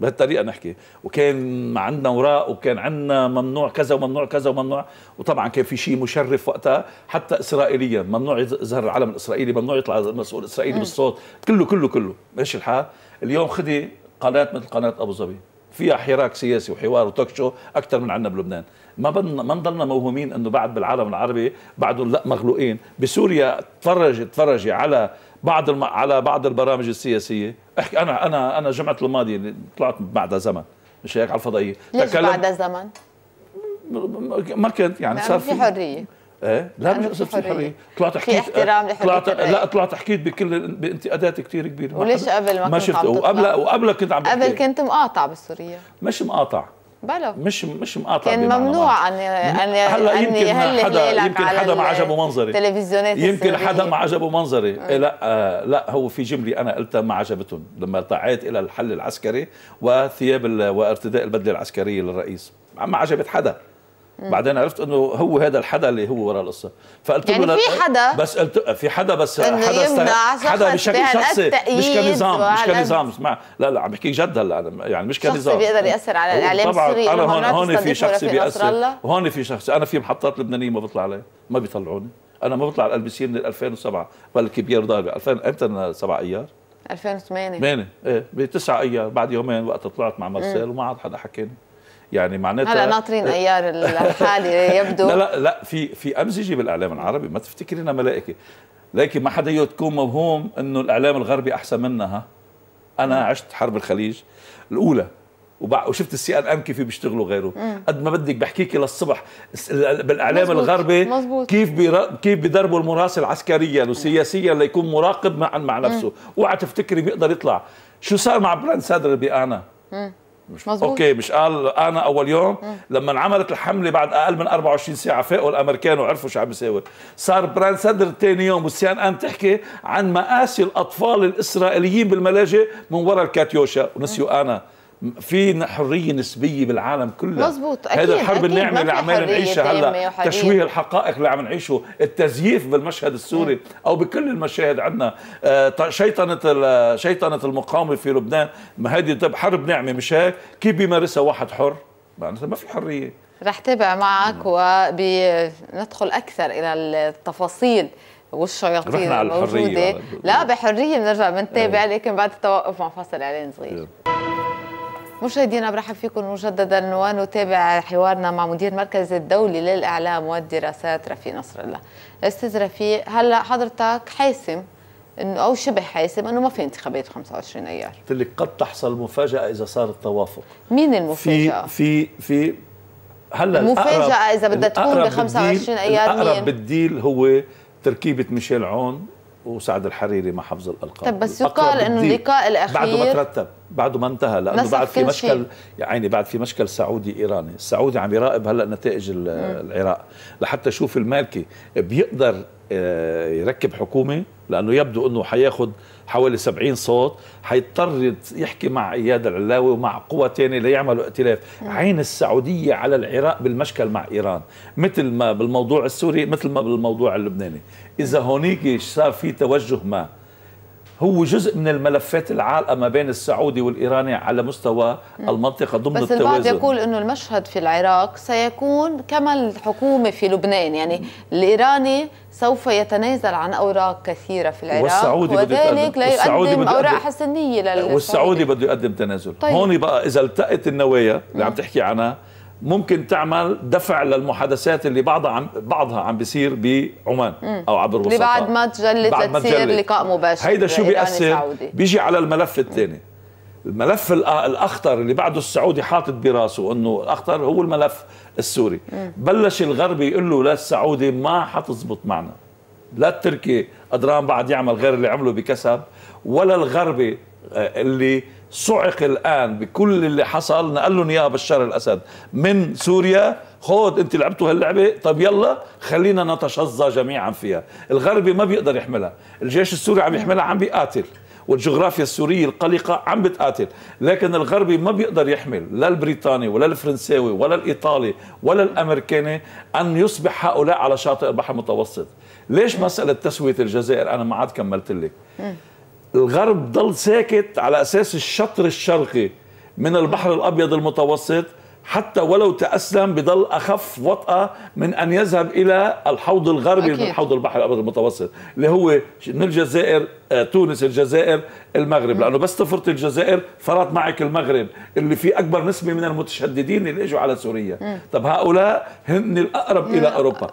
Speaker 2: بهالطريقه نحكي وكان عندنا اوراق وكان عندنا ممنوع كذا وممنوع كذا وممنوع وطبعا كان في شيء مشرف وقتها حتى اسرائيليا ممنوع يظهر العلم الاسرائيلي ممنوع يطلع المسؤول الاسرائيلي بالصوت كله كله كله ماشي الحال اليوم خدي قناه مثل قناه ابو ظبي فيها حراك سياسي وحوار وتوك شو اكثر من عندنا بلبنان ما بدنا ما نضلنا موهومين انه بعد بالعالم العربي بعده لا مغلوقين بسوريا تفرجي تفرجي على بعض الم... على بعض البرامج السياسيه احكي انا انا انا جمعة الماضي طلعت بعد زمن مش هيك على الفضائيه ليش بعد زمن؟ ما كنت يعني صار في حريه ايه لا مش صار في حريه طلعت حكيت في احترام لحريه طلعت لا طلعت حكيت بكل بانتقادات كثير كبيره وليش قبل ما, ما كنت شفت وقبل وقبل كنت عم قبل
Speaker 1: كنت مقاطع بسوريا
Speaker 2: مش مقاطع بلا مش مش مقاطع كان ممنوع
Speaker 1: ان ان هلا يمكن حدا يمكن حدا ما عجبه منظري تلفزيونات يمكن حدا
Speaker 2: ما عجبه منظري إيه، لا آه لا هو في جمله انا قلتها ما عجبتهم لما طلعت الى الحل العسكري وثياب وارتداء البدله العسكريه للرئيس ما عجبت حدا بعدين عرفت انه هو هذا الحدا اللي هو وراء القصه فقلت يعني له في حدا بس قلت في حدا بس حدا حدا بشكل شخصي مش كنظام مش كنظام اسمع لا لا عم بحكي جد هلا انا يعني مش كنظام شخصي بيقدر ياثر على الاعلام السوري طبعا انا هون هون في شخصي بياثر وهون في شخصي انا في محطات لبنانيه ما بطلع عليها ما بيطلعوني انا ما بطلع على ال سي من 2007 بلكي ضارب 2000 امتى سبع ايار
Speaker 1: 2008 8
Speaker 2: ايه بتسع ايار بعد يومين وقت طلعت مع مارسيل وما عاد حدا حكاني يعني معناتها هلا ناطرين ايار
Speaker 1: الحالي يبدو لا لا
Speaker 2: لا في في امزجه بالاعلام العربي ما تفتكرينا ملائكه لكن ما حدا يكون موهوم انه الاعلام الغربي احسن منها انا عشت حرب الخليج الاولى وشفت السي ان ام كيف بيشتغلوا غيره قد ما بدك بحكيكي للصبح بالاعلام مزبوط. الغربي مزبوط. كيف كيف بيدربوا المراسل عسكريا وسياسيا ليكون مراقب مع مع نفسه اوعى تفتكري بيقدر يطلع شو صار مع براند سادر بأنا
Speaker 3: مش مزبوط. اوكي
Speaker 2: مش قال انا اول يوم لما انعملت الحمله بعد اقل من 24 ساعه فاقوا الامريكان وعرفوا شو عم يساوي صار براند صدر ثاني يوم والسيان ان تحكي عن مآسي الاطفال الاسرائيليين بالملاجئ من وراء الكاتيوشا ونسيوا انا في حريه نسبيه بالعالم كله مظبوط اكيد هذا الحرب الناعمه اللي عمال نعيشها هلا تشويه الحقائق اللي عم نعيشه التزييف بالمشهد السوري م. او بكل المشاهد عندنا آه شيطنه شيطنه المقاومه في لبنان ما هذه طب حرب ناعمه مش هيك كيف بيمارسها واحد حر معناتها ما في حريه
Speaker 1: رح تابع معك وندخل اكثر الى التفاصيل والشياطين الموجوده لا بحريه بنرجع بنتابع لكن بعد التوقف مع فاصل اعلان صغير مشاهدينا برحب فيكم مجددا ونتابع حوارنا مع مدير المركز الدولي للاعلام والدراسات رفيق نصر الله. استاذ رفيق هلا حضرتك حاسم انه او شبه حاسم انه ما في انتخابات 25 ايار
Speaker 2: قلت لك قد تحصل مفاجاه اذا صار التوافق
Speaker 1: مين المفاجاه؟
Speaker 2: في في في هلا المفاجاه اذا بدها تكون ب 25 ايار الاقرب بالديل هو تركيبه ميشيل عون وسعد الحريري مع حفظ الالقاب طب بس يقال انه اللقاء الاخير بعده ما ترتب بعده ما انتهى لانه بعد في مشكل يعني بعد في مشكل سعودي ايراني السعودي عم يراقب هلا نتائج العراق لحتى يشوف المالكي بيقدر آه، يركب حكومه لانه يبدو انه حياخد حوالي 70 صوت حيضطر يحكي مع اياد العلاوي ومع قوى ثانيه ليعملوا ائتلاف نعم. عين السعوديه على العراق بالمشكل مع ايران مثل ما بالموضوع السوري مثل ما بالموضوع اللبناني اذا هونيك صار في توجه ما هو جزء من الملفات العالقه ما بين السعودي والايراني على مستوى المنطقه ضمن بس التوازن بس البعض يقول
Speaker 1: انه المشهد في العراق سيكون كما الحكومه في لبنان يعني الايراني سوف يتنازل عن اوراق كثيره في العراق والسعودي وذلك لا يقدم اوراق حسنيه للسعودي والسعودي
Speaker 2: بده يقدم تنازل طيب. هون بقى اذا التقت النوايا اللي عم تحكي عنها ممكن تعمل دفع للمحادثات اللي بعضها عم بعضها عم بيصير بعمان او عبر الوساطه اللي بعد ما
Speaker 1: تجلت تصير لقاء مباشر هيدا شو بيأثر بيجي
Speaker 2: على الملف الثاني الملف الاخطر اللي بعده السعودي حاطط براسه انه الاخطر هو الملف السوري مم. بلش الغربي يقول له للسعودي ما حتزبط معنا لا التركي قدران بعد يعمل غير اللي عمله بكسب ولا الغربي آه، اللي صعق الان بكل اللي حصل نقل لهم يا بشار الاسد من سوريا خود انت لعبتوا هاللعبه طب يلا خلينا نتشظى جميعا فيها الغربي ما بيقدر يحملها الجيش السوري عم يحملها عم بيقاتل والجغرافيا السورية القلقة عم بتقاتل لكن الغربي ما بيقدر يحمل لا البريطاني ولا الفرنساوي ولا الإيطالي ولا الأمريكاني أن يصبح هؤلاء على شاطئ البحر المتوسط ليش مسألة تسوية الجزائر أنا ما عاد كملت لك الغرب ضل ساكت على اساس الشطر الشرقي من البحر الابيض المتوسط حتى ولو تأسلم بضل أخف وطأة من أن يذهب إلى الحوض الغربي أكيد. من حوض البحر الأبيض المتوسط اللي هو من الجزائر آه، تونس الجزائر المغرب م. لأنه بس تفرط الجزائر فرط معك المغرب اللي فيه أكبر نسبة من المتشددين اللي إجوا على سوريا م. طب هؤلاء هن الأقرب م. إلى أوروبا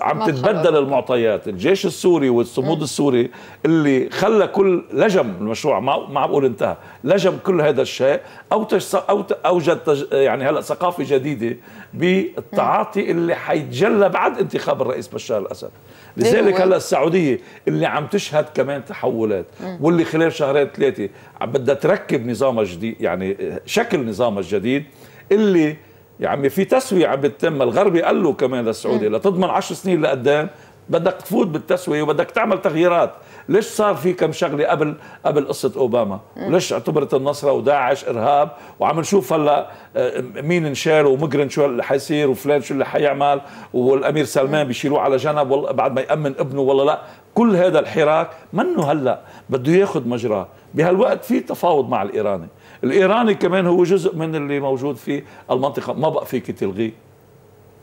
Speaker 2: عم تتبدل المعطيات الجيش السوري والصمود م. السوري اللي خلى كل لجم المشروع ما ما عم بقول انتهى لجم كل هذا الشيء او تش او اوجد تج يعني هلا ثقافه جديده بالتعاطي اللي حيتجلى بعد انتخاب الرئيس بشار الاسد لذلك أيوة. هلا السعوديه اللي عم تشهد كمان تحولات م. واللي خلال شهرين ثلاثه بدها تركب نظامها جديد يعني شكل نظامها الجديد اللي يا عمي في تسويه عم بتتم الغربي قال له كمان للسعودي لتضمن 10 سنين لقدام بدك تفوت بالتسويه وبدك تعمل تغييرات ليش صار في كم شغله قبل قبل قصه اوباما وليش اعتبرت النصره وداعش ارهاب وعم نشوف هلا آه، مين انشال ومجرن شو اللي حيصير وفلان شو اللي حيعمل والامير سلمان بيشيلوه على جنب والله بعد ما يامن ابنه والله لا كل هذا الحراك منه هلا بده ياخذ مجراه بهالوقت في تفاوض مع الايراني الايراني كمان هو جزء من اللي موجود في المنطقه ما بقى فيك تلغيه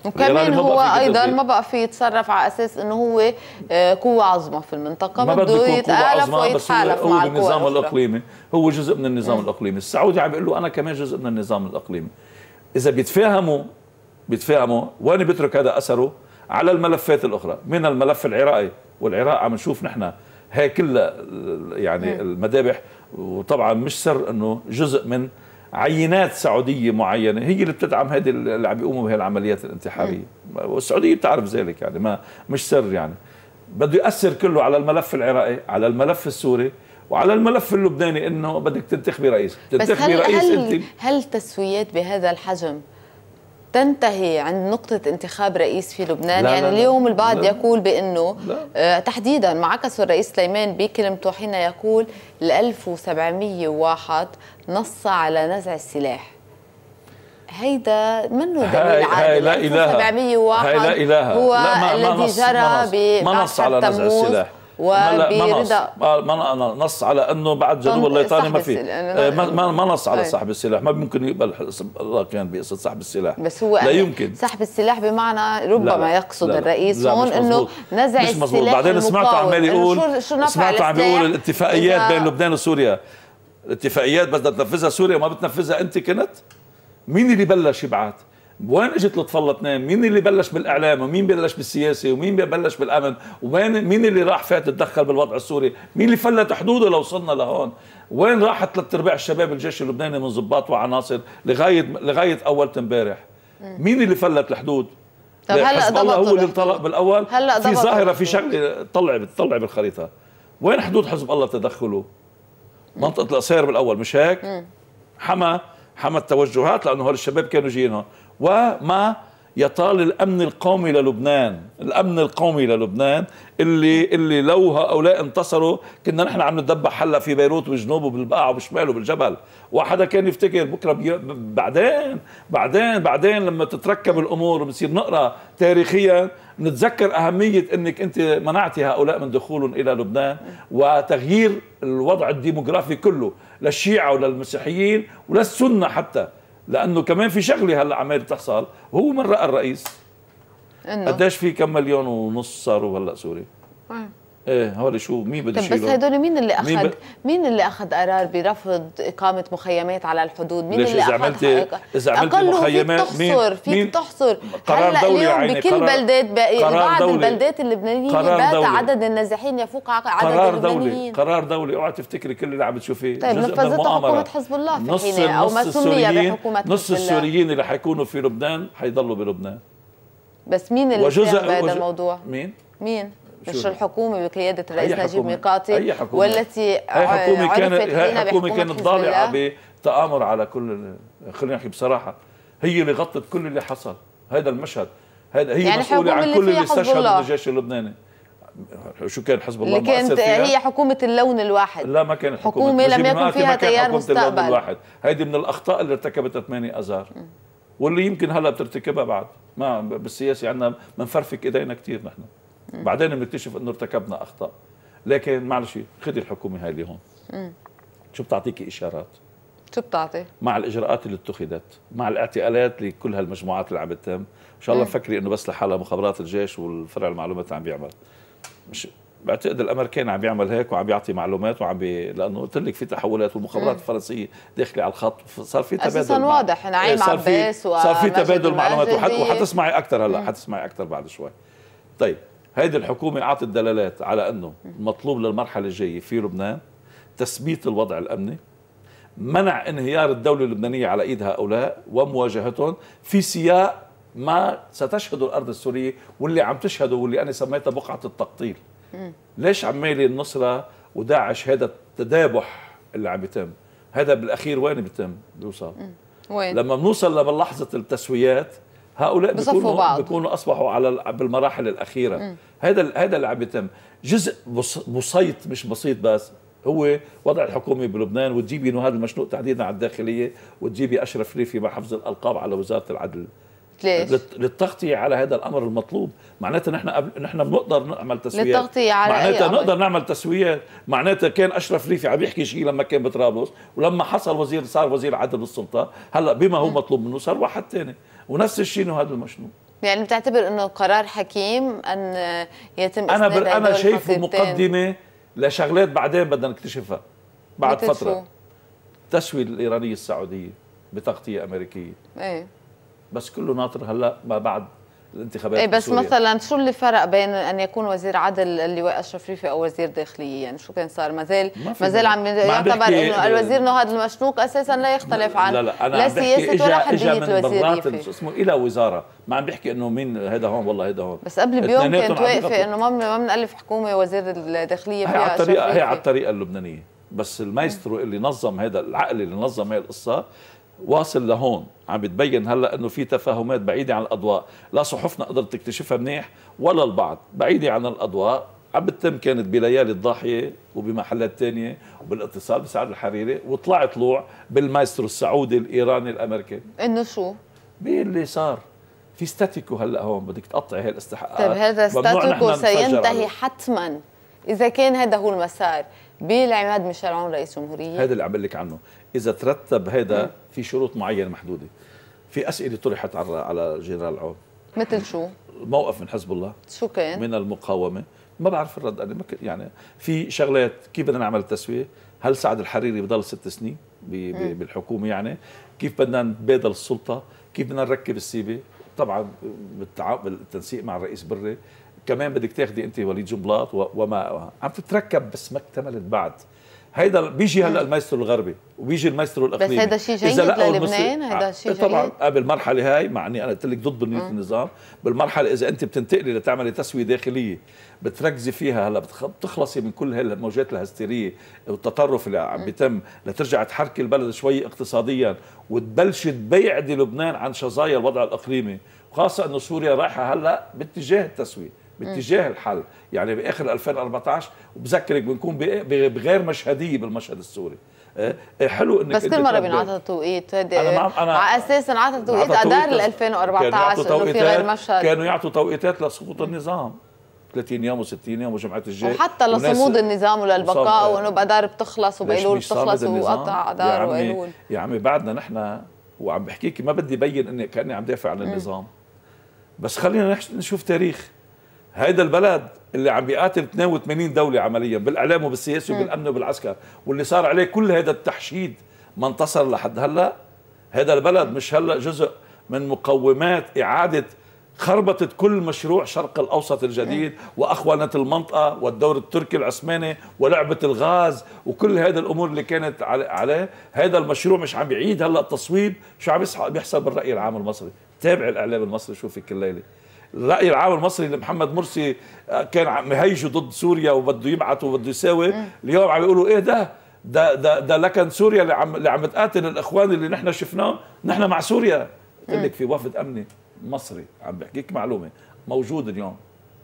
Speaker 2: وكمان هو ايضا ما
Speaker 1: بقى في يتصرف على اساس انه هو آه، قوه عظمى في المنطقه ما بده يتالف ويتحالف هو مع النظام الاقليمي
Speaker 2: هو جزء من النظام م. الاقليمي السعودي عم بيقول له انا كمان جزء من النظام الاقليمي اذا بيتفاهموا بيتفاهموا وين بيترك هذا اثره على الملفات الاخرى من الملف العراقي والعراق عم نشوف نحن هي كلها يعني م. المذابح وطبعا مش سر انه جزء من عينات سعوديه معينه هي اللي بتدعم هذه اللي عم بيقوموا بهي العمليات الانتحاريه والسعوديه بتعرف ذلك يعني ما مش سر يعني بده ياثر كله على الملف العراقي على الملف السوري وعلى الملف اللبناني انه بدك تنتخبي رئيس تنتخبي رئيس هل انت
Speaker 1: هل تسويات بهذا الحجم تنتهي عند نقطة انتخاب رئيس في لبنان لا يعني لا اليوم البعض لا يقول بأنه آه تحديدا معكس الرئيس سليمان بكلمته حين يقول ال 1701 نص على نزع السلاح هيدا منه
Speaker 2: دليل عادل هاي لا إله هاي لا إله هو لا ما الذي
Speaker 1: ما نص جرى ما نص على
Speaker 2: نزع السلاح وبرضا ما نص على انه بعد جنوب الليطاني ما في إيه، ما ما نص على طيب. صاحب السلاح ما ممكن يقبل الله كان بيقصد صاحب السلاح بس هو لا يمكن
Speaker 1: صاحب السلاح بمعنى ربما لا لا يقصد لا لا الرئيس لا هون انه نزع مش السلاح بعدين سمعته عمال عم يقول سمعته عم يقول الاتفاقيات بين
Speaker 2: لبنان وسوريا الاتفاقيات بس بدها تنفذها سوريا وما بتنفذها انت كنت مين اللي بلش يبعث وين اجت لطفلة لبنان؟ مين اللي بلش بالاعلام ومين بلش بالسياسه ومين بلش بالامن ومين مين اللي راح فات تدخل بالوضع السوري؟ مين اللي فلت حدوده لو وصلنا لهون؟ وين راحت ثلاث ارباع الشباب الجيش اللبناني من ضباط وعناصر لغايه لغايه اول امبارح؟ مين اللي فلت الحدود؟
Speaker 1: طب هلا ضبطوا الله هو اللي
Speaker 2: انطلق بالاول هلا في ظاهره في شغله طلع طلع بالخريطه وين حدود حزب الله تدخله؟ منطقه القصير بالاول مش هيك؟ حما حما التوجهات لانه هول الشباب كانوا جايين هون وما يطال الامن القومي للبنان الامن القومي للبنان اللي اللي لو هؤلاء انتصروا كنا نحن عم نتدبح هلا في بيروت وجنوبه بالبقعه وبالشمال وبالجبل وحدا كان يفتكر بكره بي... بعدين بعدين بعدين لما تتركب الامور بنصير نقرا تاريخيا نتذكر اهميه انك انت منعتي هؤلاء من دخولهم الى لبنان وتغيير الوضع الديموغرافي كله للشيعه وللمسيحيين وللسنه حتى لانه كمان في شغله هلا عمال تحصل هو من رأى الرئيس انه قديش في كم مليون ونص صاروا هلا سوري ايه هول شو مين بده يشيله طيب، بس هدول
Speaker 1: مين اللي اخذ مين, ب... مين اللي اخذ قرار برفض اقامه مخيمات على الحدود مين ليش اللي اذا عملتي اذا عملتي مخيمات فيك تحصر فيك تحصر قرار دولي اليوم يعني، بكل قرار بلدات بعض دولي. البلدات اللبنانيه بات عدد النازحين يفوق عدد قرار دولي
Speaker 2: قرار دولي اوعى تفتكري كل اللي عم تشوفيه طيب نفذته حكومه حزب الله في نص حينها او ما سمي بحكومه نص السوريين اللي حيكونوا في لبنان حيضلوا بلبنان
Speaker 1: بس مين اللي اخذ هذا الموضوع؟ مين؟ مين؟ مش الحكومه بقياده الرئيس نجيب ميقاتي والتي أي حكومه كانت هي حكومه كانت ضالعه
Speaker 2: بتامر على كل خلينا نحكي بصراحه هي اللي غطت كل اللي حصل هذا المشهد هذا هي يعني مسؤوله عن كل اللي استشهد الجيش اللبناني شو كان حزب الله اللي كانت فيها؟ هي
Speaker 1: حكومه اللون الواحد
Speaker 2: لا ما كانت حكومه, حكومة لم يكن فيها تيار مستقبل اللون الواحد هيدي من الاخطاء اللي ارتكبتها 8 اذار واللي يمكن هلا بترتكبها بعد ما بالسياسه عندنا بنفرفك ايدينا كثير نحن بعدين بنكتشف انه ارتكبنا اخطاء لكن معلش خذي الحكومه هاي اللي هون شو بتعطيكي اشارات شو بتعطي؟ مع الاجراءات اللي اتخذت، مع الاعتقالات لكل هالمجموعات اللي عم تتم ان شاء الله فكري انه بس لحالها مخابرات الجيش والفرع المعلومات عم بيعمل. مش بعتقد الامريكان عم بيعمل هيك وعم بيعطي معلومات وعم بي... لانه قلت لك في تحولات والمخابرات الفرنسيه داخله على الخط صار في تبادل اساسا
Speaker 1: واضح نعيم إيه، صار عباس صار في تبادل معلومات وحتسمعي
Speaker 2: اكثر هلا حتسمعي اكثر بعد شوي. طيب هيدي الحكومة أعطت دلالات على أنه المطلوب للمرحلة الجاية في لبنان تثبيت الوضع الأمني منع انهيار الدولة اللبنانية على إيد هؤلاء ومواجهتهم في سياق ما ستشهده الأرض السورية واللي عم تشهده واللي أنا سميتها بقعة التقطيل ليش عمالي النصرة وداعش هذا التدابح اللي عم يتم هذا بالأخير وين بيتم بيوصل وين؟ لما بنوصل للحظه التسويات هؤلاء بيكونوا بعض. بيكونوا اصبحوا على بالمراحل الاخيره هذا هذا اللي عم بيتم جزء بسيط مش بسيط بس هو وضع الحكومه بلبنان وتجيبي انه هذا المشنوق تحديدا على الداخليه وتجيبي اشرف ريفي مع حفظ الالقاب على وزاره العدل ليش؟ للتغطية على هذا الأمر المطلوب معناتها نحن قبل نحن بنقدر نعمل تسويات للتغطية على معناتها نقدر نعمل تسويات معناتها كان أشرف ريفي عم يحكي شيء لما كان بطرابلس ولما حصل وزير صار وزير عدل السلطة هلا بما هو مطلوب منه صار واحد ثاني ونفس الشيء انه هذا المشنوع
Speaker 1: يعني بتعتبر انه قرار حكيم ان يتم انا بر... انا
Speaker 2: شايفه مقدمه لشغلات بعدين بدنا نكتشفها بعد فتره التسويه الايرانيه السعوديه بتغطيه امريكيه ايه بس كله ناطر هلا ما بعد الانتخابات إيه بس مثلا
Speaker 1: شو اللي فرق بين ان يكون وزير عدل اللواء اشرف ريفي او وزير داخليه يعني شو كان صار ما زال ما زال عم يعتبر انه الوزير هذا المشنوق اساسا لا يختلف عن لا لا انا لا سياسه ولا حديه الوزير
Speaker 2: شو اسمه الى وزاره ما عم بحكي انه مين هذا هون والله هذا هون بس قبل بيوم كانت واقفه انه
Speaker 1: ما ما بنالف حكومه وزير الداخليه هي على الطريقه هي على
Speaker 2: الطريقه اللبنانيه بس المايسترو اللي نظم هذا العقل اللي نظم هي القصه واصل لهون عم بتبين هلا انه في تفاهمات بعيده عن الاضواء لا صحفنا قدرت تكتشفها منيح ولا البعض بعيده عن الاضواء عم بتتم كانت بليالي الضاحيه وبمحلات ثانيه وبالاتصال بسعد الحريري وطلع طلوع بالمايسترو السعودي الايراني الامريكي انه شو؟ باللي صار في ستاتيكو هلا هون بدك تقطعي هي الاستحقاقات طيب هذا ستاتيكو سينتهي
Speaker 1: حتما اذا كان هذا هو المسار بالعماد ميشيل عون رئيس جمهوريه هذا
Speaker 2: اللي عم لك عنه اذا ترتب هذا في شروط معينه محدوده في اسئله طرحت على على الجنرال عون مثل شو موقف من حزب الله
Speaker 1: شو كان من
Speaker 2: المقاومه ما بعرف الرد انا يعني في شغلات كيف بدنا نعمل التسويه هل سعد الحريري بضل ست سنين بالحكومه يعني كيف بدنا نتبادل السلطه كيف بدنا نركب السيبه طبعا بالتنسيق مع الرئيس بري كمان بدك تاخذي انت وليد جنبلاط وما عم تتركب بس ما اكتملت بعد هيدا بيجي هلا المايسترو الغربي وبيجي المايسترو الاقليمي بس هيدا شيء جيد للبنان هيدا آه، شيء طبعا جيد. آه، قبل المرحله هاي معني انا قلت لك ضد بنيه النظام بالمرحله اذا انت بتنتقلي لتعملي تسويه داخليه بتركزي فيها هلا بتخلصي من كل هالموجات الهستيريه والتطرف اللي عم بيتم لترجع تحركي البلد شوي اقتصاديا وتبلشي تبيعدي لبنان عن شظايا الوضع الاقليمي خاصه انه سوريا رايحه هلا باتجاه التسويه باتجاه الحل يعني باخر 2014 وبذكرك بنكون بغير مشهديه بالمشهد السوري آه، آه، حلو انك بس كل مره بينعطى
Speaker 1: توقيت انا مع... انا على اساس انعطى توقيت ادار ل 2014 كانوا يعطوا في غير مشهد كانوا
Speaker 2: يعطوا توقيتات لسقوط النظام 30 يوم و60 يوم وجمعة الجاي وحتى لصمود النظام وللبقاء
Speaker 1: وانه بادار بتخلص وبيلول بتخلص وقطع ادار وبيلول
Speaker 2: يا عمي بعدنا نحن وعم بحكيك ما بدي بين اني كاني عم دافع عن النظام م. بس خلينا نشوف تاريخ هيدا البلد اللي عم بيقاتل 82 دولة عمليا بالإعلام وبالسياسة وبالأمن وبالعسكر واللي صار عليه كل هذا التحشيد ما انتصر لحد هلا هذا البلد مش هلا جزء من مقومات إعادة خربطت كل مشروع شرق الأوسط الجديد وأخوانة المنطقة والدور التركي العثماني ولعبة الغاز وكل هذه الأمور اللي كانت عليه هذا المشروع مش عم يعيد هلأ التصويب شو عم بيحصل بالرأي العام المصري تابع الإعلام المصري شوفي كل ليلة الراي العام المصري اللي محمد مرسي آه، كان مهيجه ضد سوريا وبده يبعث وبده يساوي اليوم عم يقولوا ايه ده ده ده ده لكن سوريا اللي عم اللي عم تقاتل الاخوان اللي نحن شفناه نحن مع سوريا قلت لك في وفد امني مصري عم بحكيك معلومه موجود اليوم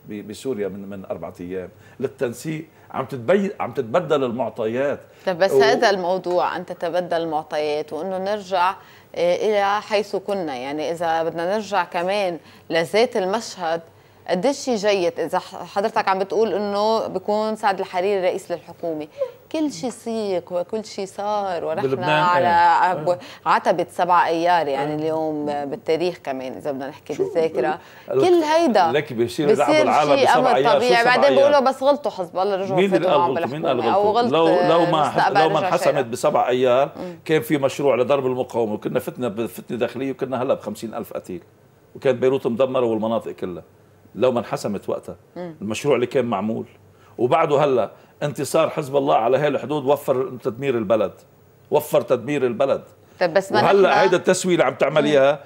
Speaker 2: بسوريا من من اربع ايام للتنسيق عم تتبين عم تتبدل المعطيات طب بس و... هذا
Speaker 1: الموضوع ان تتبدل المعطيات وانه نرجع الى حيث كنا يعني اذا بدنا نرجع كمان لذات المشهد قديش شيء جيد اذا حضرتك عم بتقول انه بكون سعد الحريري رئيس للحكومه كل شيء سيق وكل شيء صار ونحن على إيه. آه. عتبه سبعة ايار يعني آه. اليوم بالتاريخ كمان اذا بدنا نحكي بالذاكره كل هيدا لك بيصير بيصير شيء امر طبيعي بعدين بيقولوا بس غلطوا حزب الله رجعوا مين اللي غلطوا مين قال غلطوا لو لو ما لو ما انحسمت
Speaker 2: بسبع ايار كان في مشروع لضرب المقاومه وكنا فتنه فتنه داخليه وكنا هلا ب 50000 قتيل وكانت بيروت مدمره والمناطق كلها لو ما انحسمت وقتها المشروع اللي كان معمول وبعده هلا انتصار حزب الله على هاي الحدود وفر تدمير البلد وفر تدمير البلد
Speaker 1: طيب بس وهلا
Speaker 2: هيدا التسويه اللي عم تعمليها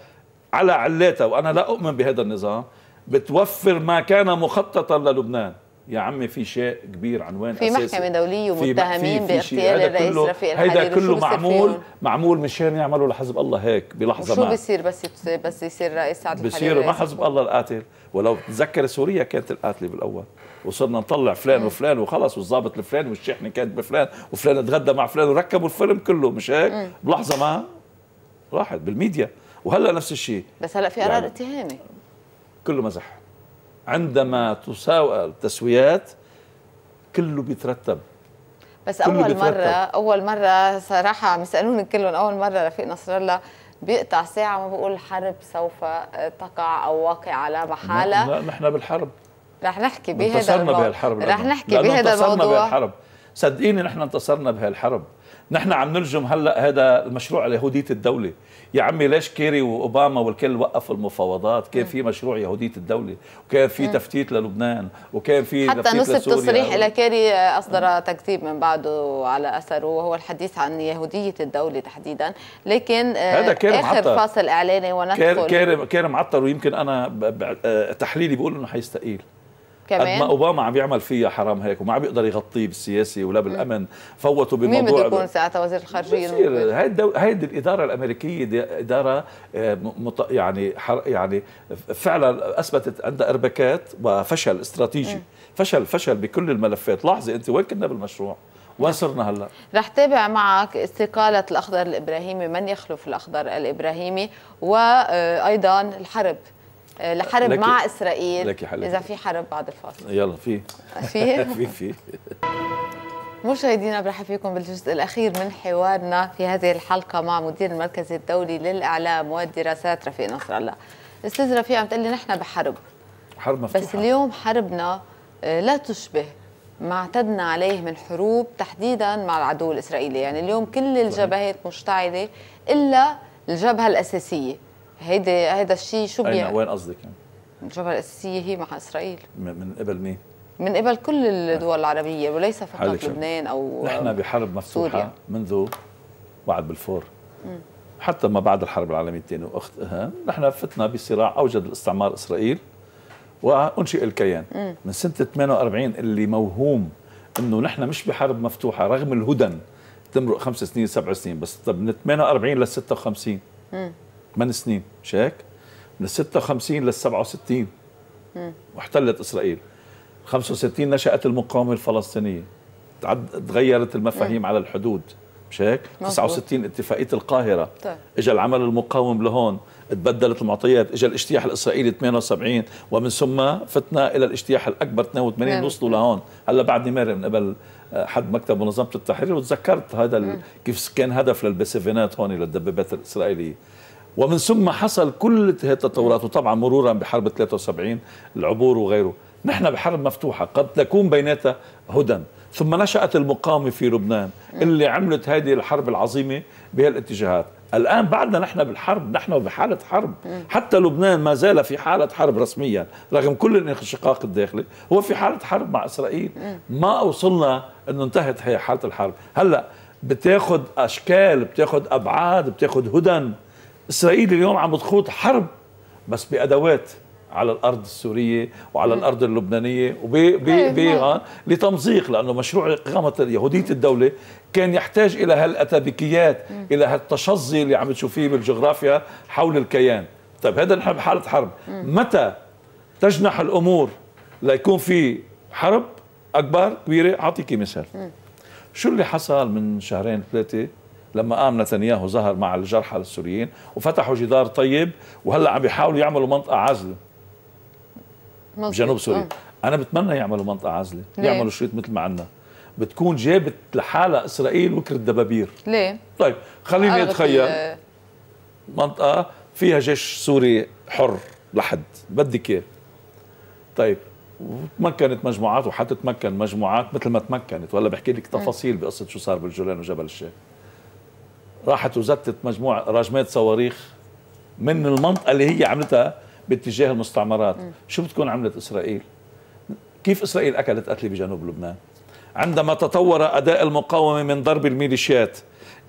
Speaker 2: على علاتها وانا لا اؤمن بهذا النظام بتوفر ما كان مخططا للبنان يا عمي في شيء كبير عنوان في أساسي. محكمه دوليه ومتهمين باغتيال الرئيس رفيق الحريري هيدا كله معمول فيهم؟ معمول مشان يعملوا لحزب الله هيك بلحظه ما شو
Speaker 1: بصير بس بس يصير رئيس سعد الحريري بصير ما حزب
Speaker 2: الله القاتل ولو تذكر سوريا كانت القاتله بالاول وصرنا نطلع فلان وفلان وخلص والضابط الفلان والشحنه كانت بفلان وفلان تغدى مع فلان وركبوا الفيلم كله مش هيك بلحظه ما راحت بالميديا وهلا نفس الشيء
Speaker 1: بس هلا في قرار يعني اتهامي
Speaker 2: كله مزح عندما تساوى التسويات كله بيترتب
Speaker 1: بس كله اول بيترتب. مره اول مره صراحه عم يسالوني كلهم اول مره رفيق نصر الله بيقطع ساعه ما بقول حرب سوف تقع او واقع على محالة لا
Speaker 2: نحن بالحرب
Speaker 1: رح نحكي بهذا انتصرنا رح نحكي بهذا الموضوع انتصرنا بهالحرب
Speaker 2: صدقيني نحن انتصرنا بهالحرب نحن عم نلجم هلا هذا المشروع يهودية الدوله يا عمي ليش كيري واوباما والكل وقفوا المفاوضات كان في مشروع يهوديه الدوله وكان في تفتيت للبنان وكان في حتى نصف تصريح
Speaker 1: لكيري اصدر تكذيب من بعده على اثره وهو الحديث عن يهوديه الدوله تحديدا لكن آه، هذا كيري اخر معطر. فاصل اعلاني وندخل كيري
Speaker 2: كيري معطر ويمكن انا آه، تحليلي بقول انه حيستقيل كمان ما اوباما عم يعمل فيها حرام هيك وما عم بيقدر يغطيه بالسياسي ولا بالامن فوتوا بموضوع مين بده يكون
Speaker 1: ساعتها وزير الخارجيه
Speaker 2: هيدي الاداره الامريكيه اداره آه، مط... يعني حر... يعني فعلا اثبتت عندها اربكات وفشل استراتيجي مم. فشل فشل بكل الملفات لاحظي انت وين كنا بالمشروع وين صرنا هلا؟
Speaker 1: رح تابع معك استقالة الأخضر الإبراهيمي من يخلف الأخضر الإبراهيمي وأيضا آه، الحرب آه، لحرب مع اسرائيل اذا في حرب بعد الفاصل
Speaker 2: يلا في في في في
Speaker 1: مشاهدينا برحب فيكم بالجزء الأخير من حوارنا في هذه الحلقة مع مدير المركز الدولي للإعلام والدراسات رفيق نصر الله أستاذ رفيق عم تقول لي نحن بحرب حرب مفتوحة بس اليوم حربنا آه، لا تشبه ما اعتدنا عليه من حروب تحديدا مع العدو الإسرائيلي يعني اليوم كل الجبهات مشتعلة إلا الجبهة الأساسية هيدي هيدا الشيء شو نعم، بي وين قصدك يعني؟ الجبهه الاساسيه هي مع اسرائيل
Speaker 2: من قبل مين؟
Speaker 1: من قبل كل الدول العربيه وليس فقط لبنان او نحن
Speaker 2: بحرب مفتوحه منذ بعد بالفور م. حتى ما بعد الحرب العالميه الثانيه اهان نحن فتنا بصراع اوجد الاستعمار اسرائيل وانشئ الكيان م. من سنه 48 اللي موهوم انه نحن مش بحرب مفتوحه رغم الهدن تمرق خمس سنين سبع سنين بس طب من 48 ل 56 مم. ثمان سنين مش هيك؟ من 56 لل 67 واحتلت اسرائيل 65 نشأت المقاومة الفلسطينية تعد تغيرت المفاهيم على الحدود مش هيك؟ 69 اتفاقية القاهرة طيب. اجى العمل المقاوم لهون تبدلت المعطيات اجى الاجتياح الاسرائيلي 78 ومن ثم فتنا الى الاجتياح الاكبر 82 مم. وصلوا لهون هلا بعدني مارق من قبل آه، حد مكتب منظمة التحرير وتذكرت هذا ال... كيف كان هدف للبسيفينات هون للدبابات الاسرائيلية ومن ثم حصل كل هذه التطورات وطبعا مرورا بحرب 73 العبور وغيره نحن بحرب مفتوحة قد تكون بيناتها هدى ثم نشأت المقاومة في لبنان اللي عملت هذه الحرب العظيمة بهالاتجاهات الآن بعدنا نحن بالحرب نحن بحالة حرب حتى لبنان ما زال في حالة حرب رسميا رغم كل الانشقاق الداخلي هو في حالة حرب مع إسرائيل ما وصلنا أنه انتهت هي حالة الحرب هلأ بتاخد أشكال بتاخد أبعاد بتاخد هدن اسرائيل اليوم عم تخوض حرب بس بادوات على الارض السوريه وعلى الارض اللبنانيه وبايران لتمزيق لانه مشروع اقامه يهوديه الدوله كان يحتاج الى هالاتابكيات الى هالتشظي اللي عم تشوفيه بالجغرافيا حول الكيان طيب هذا نحن بحاله حرب متى تجنح الامور ليكون في حرب اكبر كبيره اعطيكي مثال شو اللي حصل من شهرين ثلاثه لما قام نتنياهو ظهر مع الجرحى السوريين وفتحوا جدار طيب وهلا عم بيحاولوا يعملوا منطقه عازله
Speaker 3: بجنوب سوريا
Speaker 2: آه. انا بتمنى يعملوا منطقه عازله يعملوا شريط مثل ما عندنا بتكون جابت لحالها اسرائيل وكر الدبابير ليه طيب خليني آه، اتخيل منطقه فيها جيش سوري حر لحد بدك اياه طيب وتمكنت مجموعات وحتتمكن مجموعات مثل ما تمكنت ولا بحكي لك تفاصيل بقصه شو صار بالجولان وجبل الشيخ راحت وزتت مجموعه راجمات صواريخ من المنطقه اللي هي عملتها باتجاه المستعمرات م. شو بتكون عملت اسرائيل كيف اسرائيل اكلت قتلي بجنوب لبنان عندما تطور اداء المقاومه من ضرب الميليشيات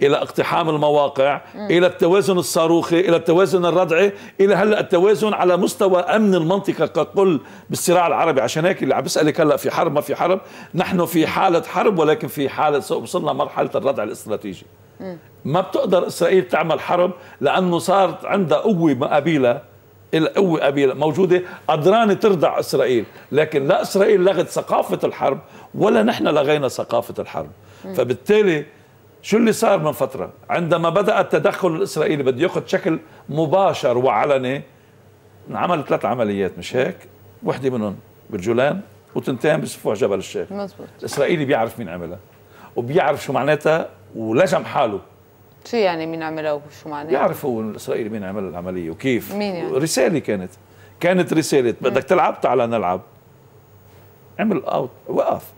Speaker 2: الى اقتحام المواقع م. الى التوازن الصاروخي الى التوازن الردعي الى هلا التوازن على مستوى امن المنطقه ككل بالصراع العربي عشان هيك اللي عم بسالك هلا في حرب ما في حرب نحن في حاله حرب ولكن في حاله وصلنا مرحله الردع الاستراتيجي ما بتقدر اسرائيل تعمل حرب لانه صار عندها قوه مقابله القوة قبيلة موجودة قدرانة تردع إسرائيل لكن لا إسرائيل لغت ثقافة الحرب ولا نحن لغينا ثقافة الحرب فبالتالي شو اللي صار من فترة عندما بدأ التدخل الإسرائيلي بده يأخذ شكل مباشر وعلني عمل ثلاث عمليات مش هيك وحدة منهم بالجولان وتنتين بسفوح جبل الشيخ مزبوط. الإسرائيلي بيعرف مين عملها وبيعرف شو معناتها ولجم حاله
Speaker 1: شو يعني مين عملها وشو معناها؟ يعرف
Speaker 2: هو الاسرائيلي مين عمل العمليه وكيف مين يعني؟ رساله كانت كانت رساله بدك تلعب تعال نلعب عمل اوت وقف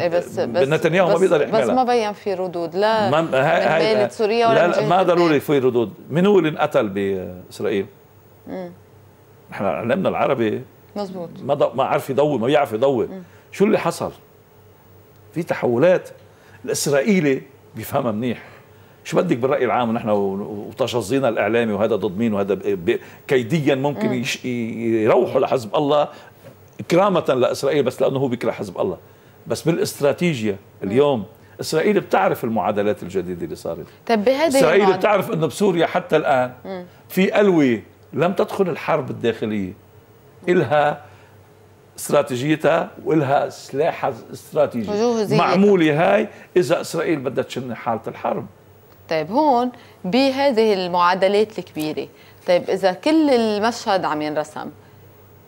Speaker 1: إيه بس بس نتنياهو ما بيقدر يحكي بس ما بين في ردود لا ما هاي هاي سوريا ولا لا ما
Speaker 2: ضروري في ردود من هو اللي انقتل باسرائيل؟ نحن علمنا العربي مزبوط ما ما عرف يضوي ما بيعرف يضوي شو اللي حصل؟ في تحولات الاسرائيلي بيفهمها منيح شو بدك بالراي العام نحن وتشظينا الاعلامي وهذا ضد مين وهذا كيديا ممكن يروحوا لحزب الله كرامه لاسرائيل بس لانه هو بيكره حزب الله بس بالاستراتيجيه اليوم اسرائيل بتعرف المعادلات الجديده اللي صارت
Speaker 1: طيب
Speaker 3: بهذه اسرائيل المعادلة. بتعرف
Speaker 2: انه بسوريا حتى الان في الويه لم تدخل الحرب الداخليه الها استراتيجيتها ولها سلاحها استراتيجي معمولة هاي إذا إسرائيل بدها تشن حالة الحرب
Speaker 1: طيب هون بهذه المعادلات الكبيرة طيب إذا كل المشهد عم ينرسم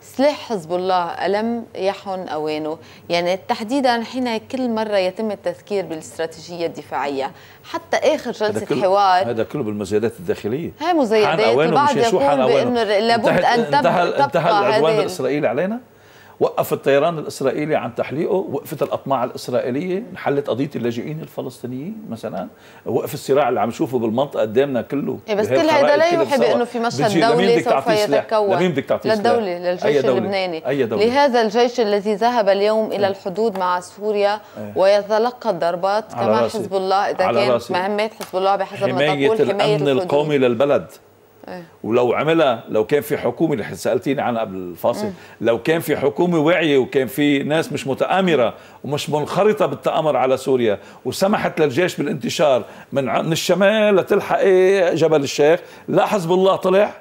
Speaker 1: سلاح حزب الله ألم يحن أوانه يعني تحديدا حين كل مرة يتم التذكير بالاستراتيجية الدفاعية حتى آخر جلسة هذا حوار
Speaker 2: هذا كله بالمزايدات الداخلية هي مزايدات البعض يقول بأنه لابد أن تبقى انتهى العدوان الإسرائيلي علينا؟ وقف الطيران الاسرائيلي عن تحليقه وقفت الاطماع الاسرائيليه انحلت قضيه اللاجئين الفلسطينيين مثلا وقف الصراع اللي عم نشوفه بالمنطقه قدامنا كله إيه بس كل هذا لا يوحي بانه في مشهد دولي سوف يتكون لمين بدك تعطي للدولة للجيش اللبناني أي دولة؟ لهذا
Speaker 1: الجيش الذي ذهب اليوم الى إيه. الحدود مع سوريا إيه. ويتلقى الضربات كما رأسي. حزب الله اذا كانت مهمات حزب الله بحسب
Speaker 2: ما تقول حمايه الأمن القومي للبلد أيه. ولو عملها لو كان في حكومه اللي سالتيني عنها قبل الفاصل إيه. لو كان في حكومه واعيه وكان في ناس مش متامره ومش منخرطه بالتامر على سوريا وسمحت للجيش بالانتشار من من الشمال لتلحق إيه جبل الشيخ لا حزب الله طلع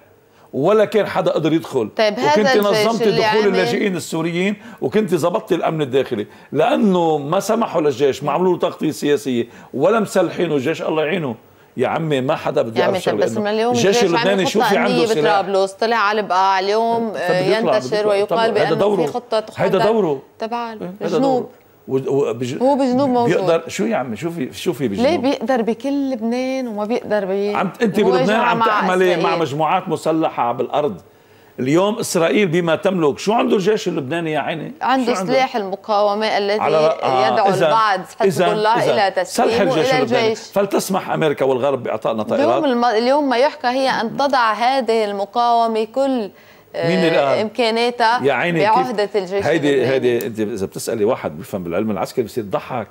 Speaker 2: ولا كان حدا قدر يدخل طيب وكنت نظمت دخول يعني... اللاجئين السوريين وكنت زبطت الامن الداخلي لانه ما سمحوا للجيش ما عملوا له تغطيه سياسيه ولا مسلحينه الجيش الله يعينه يا عمي ما حدا بده يعمل شغله بس من اليوم الجيش اللبناني شو في عنده سلاح
Speaker 1: بطرابلس طلع على البقاع اليوم ينتشر ويقال بانه في خطه هذا دوره تبع إيه، الجنوب
Speaker 2: وبج... هو بجنوب موجود بيقدر شو يا عمي شو في شو في بجنوب ليه
Speaker 1: بيقدر بكل لبنان وما بيقدر بي... عم انت بلبنان عم تعملي مع
Speaker 2: مجموعات مسلحه بالارض اليوم اسرائيل بما تملك شو عنده الجيش اللبناني يا عيني عنده سلاح
Speaker 1: المقاومه الذي على... آه يدعو إذن البعض حزب الله إذن الى تسليمه الجيش الى الجيش
Speaker 2: فلتسمح امريكا والغرب باعطائنا طائرات اليوم الم...
Speaker 1: اليوم ما يحكى هي ان تضع هذه المقاومه كل آه، مين الان؟ امكاناتها يا عيني بعهده الجيش هيدي
Speaker 2: هيدي انت اذا بتسالي واحد بفهم بالعلم العسكري بصير ضحك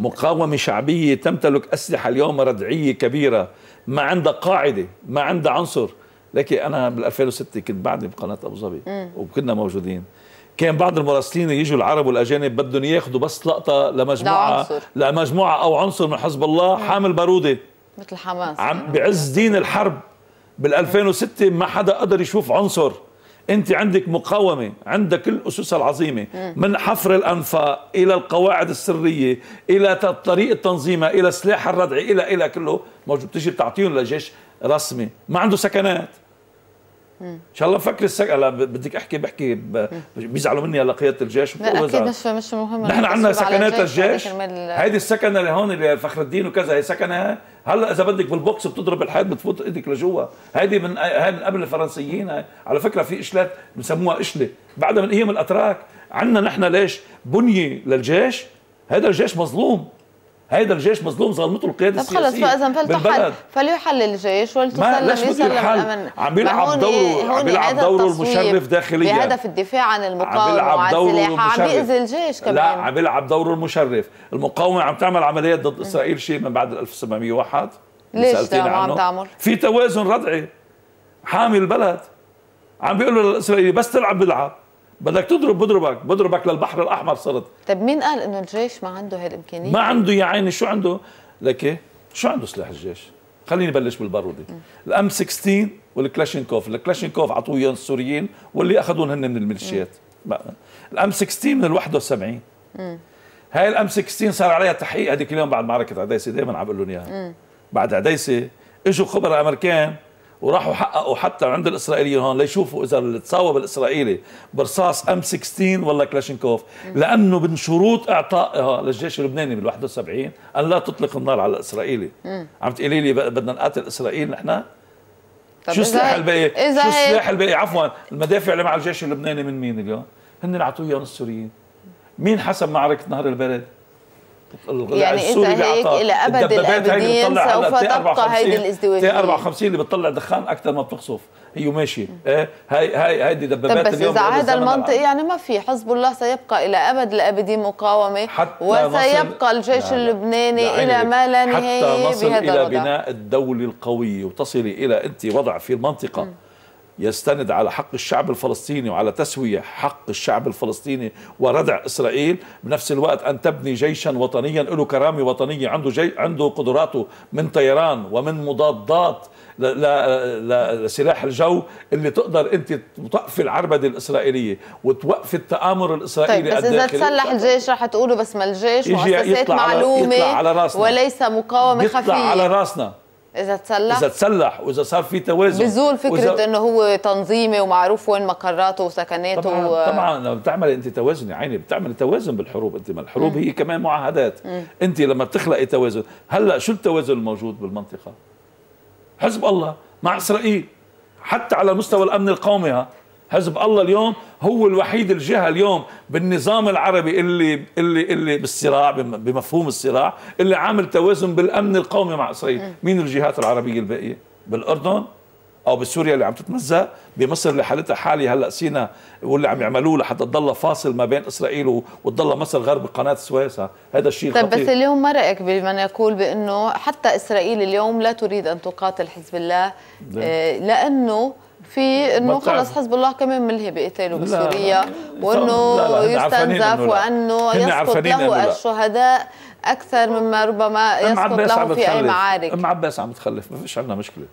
Speaker 2: مقاومه شعبيه تمتلك اسلحه اليوم ردعيه كبيره ما عندها قاعده ما عندها عنصر لكن انا بال 2006 كنت بعدني بقناه ابو ظبي وكنا موجودين كان بعض المراسلين يجوا العرب والاجانب بدهم ياخذوا بس لقطه لمجموعه لمجموعه او عنصر من حزب الله مم. حامل باروده
Speaker 3: مثل
Speaker 1: حماس عم
Speaker 2: بعز دين الحرب بال 2006 ما حدا قدر يشوف عنصر انت عندك مقاومه عندك الاسس العظيمه من حفر الانفاق الى القواعد السريه الى طريقه تنظيمها الى سلاح الردع الى الى كله موجود بتيجي بتعطيهم لجيش رسمي ما عنده سكنات ان شاء الله فكر السك هلا بدك احكي بحكي ب... بيزعلوا مني هلا قياده الجيش لا اكيد مش
Speaker 1: مش مهم نحن عندنا سكنات الجيش يعني
Speaker 2: هيدي السكنه اللي هون اللي فخر الدين وكذا هي سكنه هلا اذا بدك بالبوكس بتضرب الحيط بتفوت ايدك لجوا هيدي من هاي من قبل الفرنسيين على فكره في اشلات بسموها اشله بعدها من ايام الاتراك عندنا نحن ليش بنيه للجيش هذا الجيش مظلوم هيدا الجيش مظلوم ظلمته القياده السياسيه خلص فاذا فلتحل
Speaker 1: فليحل الجيش ولتسلم يسلم الامن عم بيلعب دوره عم بيلعب دوره المشرف داخليا بهدف الدفاع عن المقاومه وعن السلاح عم بيأذي الجيش كمان لا عم
Speaker 2: بيلعب دوره المشرف المقاومه عم تعمل عمليات ضد اسرائيل شيء من بعد 1701
Speaker 1: ليش عم تعمل
Speaker 2: في توازن ردعي حامي البلد عم بيقول للاسرائيلي بس تلعب بيلعب بدك تضرب بضربك بضربك للبحر الاحمر صرت
Speaker 1: طيب مين قال انه الجيش ما عنده هالامكانيه ما عنده
Speaker 2: يا عيني شو عنده لك إيه؟ شو عنده سلاح الجيش خليني بلش بالبارودة الام 16 والكلاشينكوف الكلاشينكوف عطوه اياهم السوريين واللي اخذوهم هن من الميليشيات الام 16 من ال 71 هاي الام 16 صار عليها تحقيق هذيك اليوم بعد معركه عديسه دائما عم بقول لهم اياها بعد عديسه اجوا خبراء امريكان وراحوا حققوا حتى عند الاسرائيليين هون ليشوفوا اذا تصاوب الاسرائيلي برصاص ام 16 ولا كلاشينكوف لانه من شروط اعطائها للجيش اللبناني بال 71 ان لا تطلق النار على الاسرائيلي عم تقولي لي بدنا نقاتل اسرائيل نحن
Speaker 3: شو السلاح الباقي شو السلاح
Speaker 2: الباقي عفوا المدافع اللي مع الجيش اللبناني من مين اليوم؟ هن اللي اعطوه اياهم السوريين مين حسب معركه نهر البلد؟ يعني انت هيك الى ابد الابدين سوف تبقى هيدي الازدواجيه تي 54 اللي بتطلع دخان اكثر ما بتقصف هي وماشي هي إيه؟ هاي هاي هيدي دبابات طب بس اذا هذا المنطق
Speaker 1: يعني ما في حزب الله سيبقى الى ابد الابدين مقاومه
Speaker 2: حتى وسيبقى الجيش لا
Speaker 1: اللبناني لا الى ما لا نهايه حتى نصل الى بناء
Speaker 2: الدوله القويه وتصلي الى انت وضع في المنطقه م. يستند على حق الشعب الفلسطيني وعلى تسوية حق الشعب الفلسطيني وردع إسرائيل بنفس الوقت أن تبني جيشا وطنيا له كرامة وطنية عنده, جي عنده قدراته من طيران ومن مضادات لسلاح الجو اللي تقدر انت توقفي العربده الاسرائيليه وتوقفي التآمر الاسرائيلي طيب بس اذا تسلح
Speaker 1: الجيش رح تقولوا بس ما الجيش مؤسسات معلومه على على راسنا وليس مقاومه خفيه على راسنا اذا تسلح اذا
Speaker 2: تسلح واذا صار في توازن بزول فكره وإذا... انه
Speaker 1: هو تنظيمي ومعروف وين مقراته وسكناته طبعا و...
Speaker 2: طبعا بتعمل انت توازن يا عيني بتعمل توازن بالحروب انت ما الحروب م. هي كمان معاهدات انت لما بتخلقي توازن هلا شو التوازن الموجود بالمنطقه حزب الله مع اسرائيل حتى على مستوى الامن القومي ها حزب الله اليوم هو الوحيد الجهه اليوم بالنظام العربي اللي اللي اللي بالصراع بمفهوم الصراع اللي عامل توازن بالامن القومي مع اسرائيل، مين الجهات العربيه الباقيه؟ بالاردن او بسوريا اللي عم تتمزق بمصر اللي حالتها حالي هلا سينا واللي عم يعملوه لحتى تضل فاصل ما بين اسرائيل وتضل مصر غرب قناه السويس هذا الشيء طيب بس اليوم
Speaker 1: ما رايك بمن يقول بانه حتى اسرائيل اليوم لا تريد ان تقاتل حزب الله آه، لانه في انه خلص حزب الله كمان ملهي بقتاله بسوريا وانه يستنزف وانه يسقط له الشهداء اكثر مما ربما يسقط له في اي معارك ام
Speaker 2: عباس عم تخلف ما فيش عندنا مشكله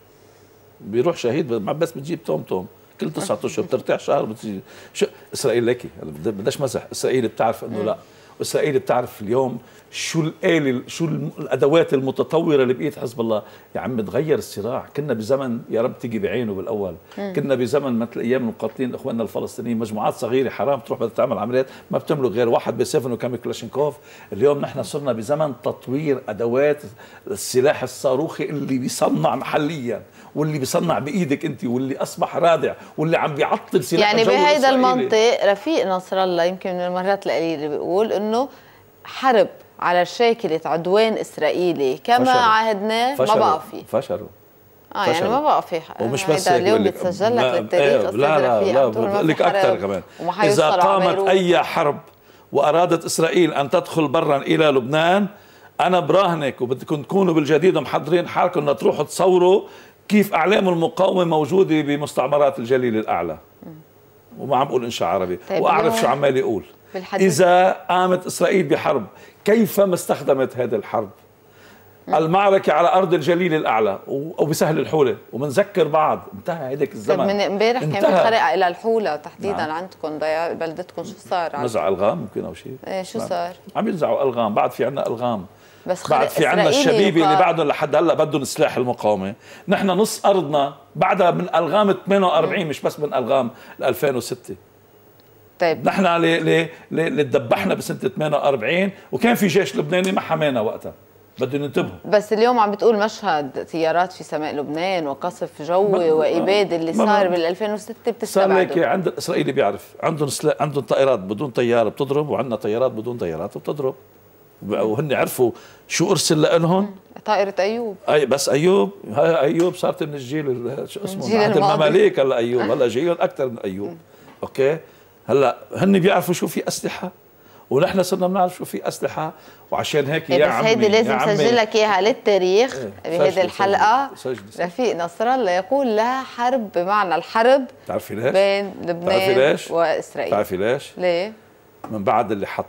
Speaker 2: بيروح شهيد ام عباس بتجيب توم توم كل تسعة اشهر بترتاح شهر بتجي شو اسرائيل لكي بدش مزح اسرائيل بتعرف انه لا اسرائيل بتعرف اليوم شو الآلة شو الأدوات المتطورة اللي بقيت حزب الله يا عم تغير الصراع كنا بزمن يا رب تيجي بعينه بالأول مم. كنا بزمن مثل أيام المقاتلين إخواننا الفلسطينيين مجموعات صغيرة حرام تروح بدها تعمل عمليات ما بتملك غير واحد بسيفن وكم كلاشينكوف اليوم نحن صرنا بزمن تطوير أدوات السلاح الصاروخي اللي بيصنع محليا واللي بيصنع بإيدك أنت واللي أصبح رادع واللي عم بيعطل سلاح يعني بهيدا المنطق
Speaker 1: رفيق نصر الله يمكن من المرات القليلة بيقول إنه انه حرب على شاكلة عدوان إسرائيلي كما فشلوا. عاهدناه ما بقى في فشلوا اه فشل. يعني ما بقى في ومش آه، بس هيك اليوم بتسجل لك للتاريخ إيه، لا لا لا بقول لك اكثر كمان اذا قامت
Speaker 2: اي حرب وارادت اسرائيل ان تدخل برا الى لبنان انا براهنك وبدكم تكونوا بالجديد محضرين حالكم لتروحوا تصوروا كيف اعلام المقاومه موجوده بمستعمرات الجليل الاعلى وما عم بقول انشاء عربي طيب واعرف شو عمال يقول بالحديث. إذا قامت إسرائيل بحرب كيف ما استخدمت هذه الحرب المعركة على أرض الجليل الأعلى أو بسهل الحولة ومنذكر بعض انتهى هيداك الزمن من امبارح كان في
Speaker 1: إلى الحولة تحديدا نعم. عندكم بلدتكم شو صار؟ نزع
Speaker 2: ألغام ممكن أو شيء ايه شو نعم. صار؟ عم ينزعوا ألغام بعد في عنا ألغام
Speaker 1: بس بعد في عنا الشبيبة اللي بعدهم
Speaker 2: لحد هلا بدهم سلاح المقاومة نحن نص أرضنا بعدها من ألغام 48 مش بس من ألغام 2006 طيب نحن اللي اللي تدبحنا بسنه 48 وكان في جيش لبناني ما حمانا وقتها بدهم ينتبهوا
Speaker 1: بس اليوم عم بتقول مشهد سيارات في سماء لبنان وقصف جوي واباده اللي صار بال 2006 بتستبعده صار لك عند
Speaker 2: الاسرائيلي بيعرف عندهم سلا... عندهم طائرات بدون طياره بتضرب وعندنا طيارات بدون طيارات وبتضرب وهن عرفوا شو ارسل لهم
Speaker 1: طائره ايوب
Speaker 2: اي بس ايوب ايوب صارت من الجيل شو اسمه عهد المماليك هلا ايوب هلا جيل اكثر من ايوب اوكي هلا هن بيعرفوا شو في اسلحه ونحن صرنا بنعرف شو في اسلحه وعشان هيك إيه، يا عمي بس هيدي لازم سجل لك
Speaker 1: اياها للتاريخ بهيدي إيه، الحلقه رفيق نصر الله يقول لا حرب بمعنى الحرب
Speaker 2: بتعرفي ليش؟ بين لبنان ليش؟ واسرائيل بتعرفي ليش؟ ليه؟ من بعد اللي حط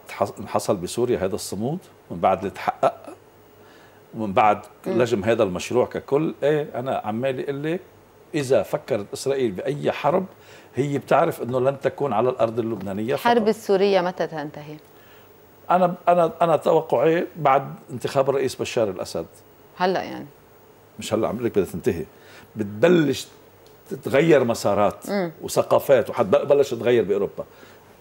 Speaker 2: حصل بسوريا هذا الصمود من بعد اللي تحقق ومن بعد لجم هذا المشروع ككل ايه انا عمالي اقول لك اذا فكرت اسرائيل باي حرب هي بتعرف انه لن تكون على الارض اللبنانيه الحرب
Speaker 1: السوريه متى تنتهي؟
Speaker 2: انا انا انا توقعي بعد انتخاب الرئيس بشار الاسد هلا يعني مش هلا عم لك بدها تنتهي بتبلش تتغير مسارات م. وثقافات وحد بلش تتغير باوروبا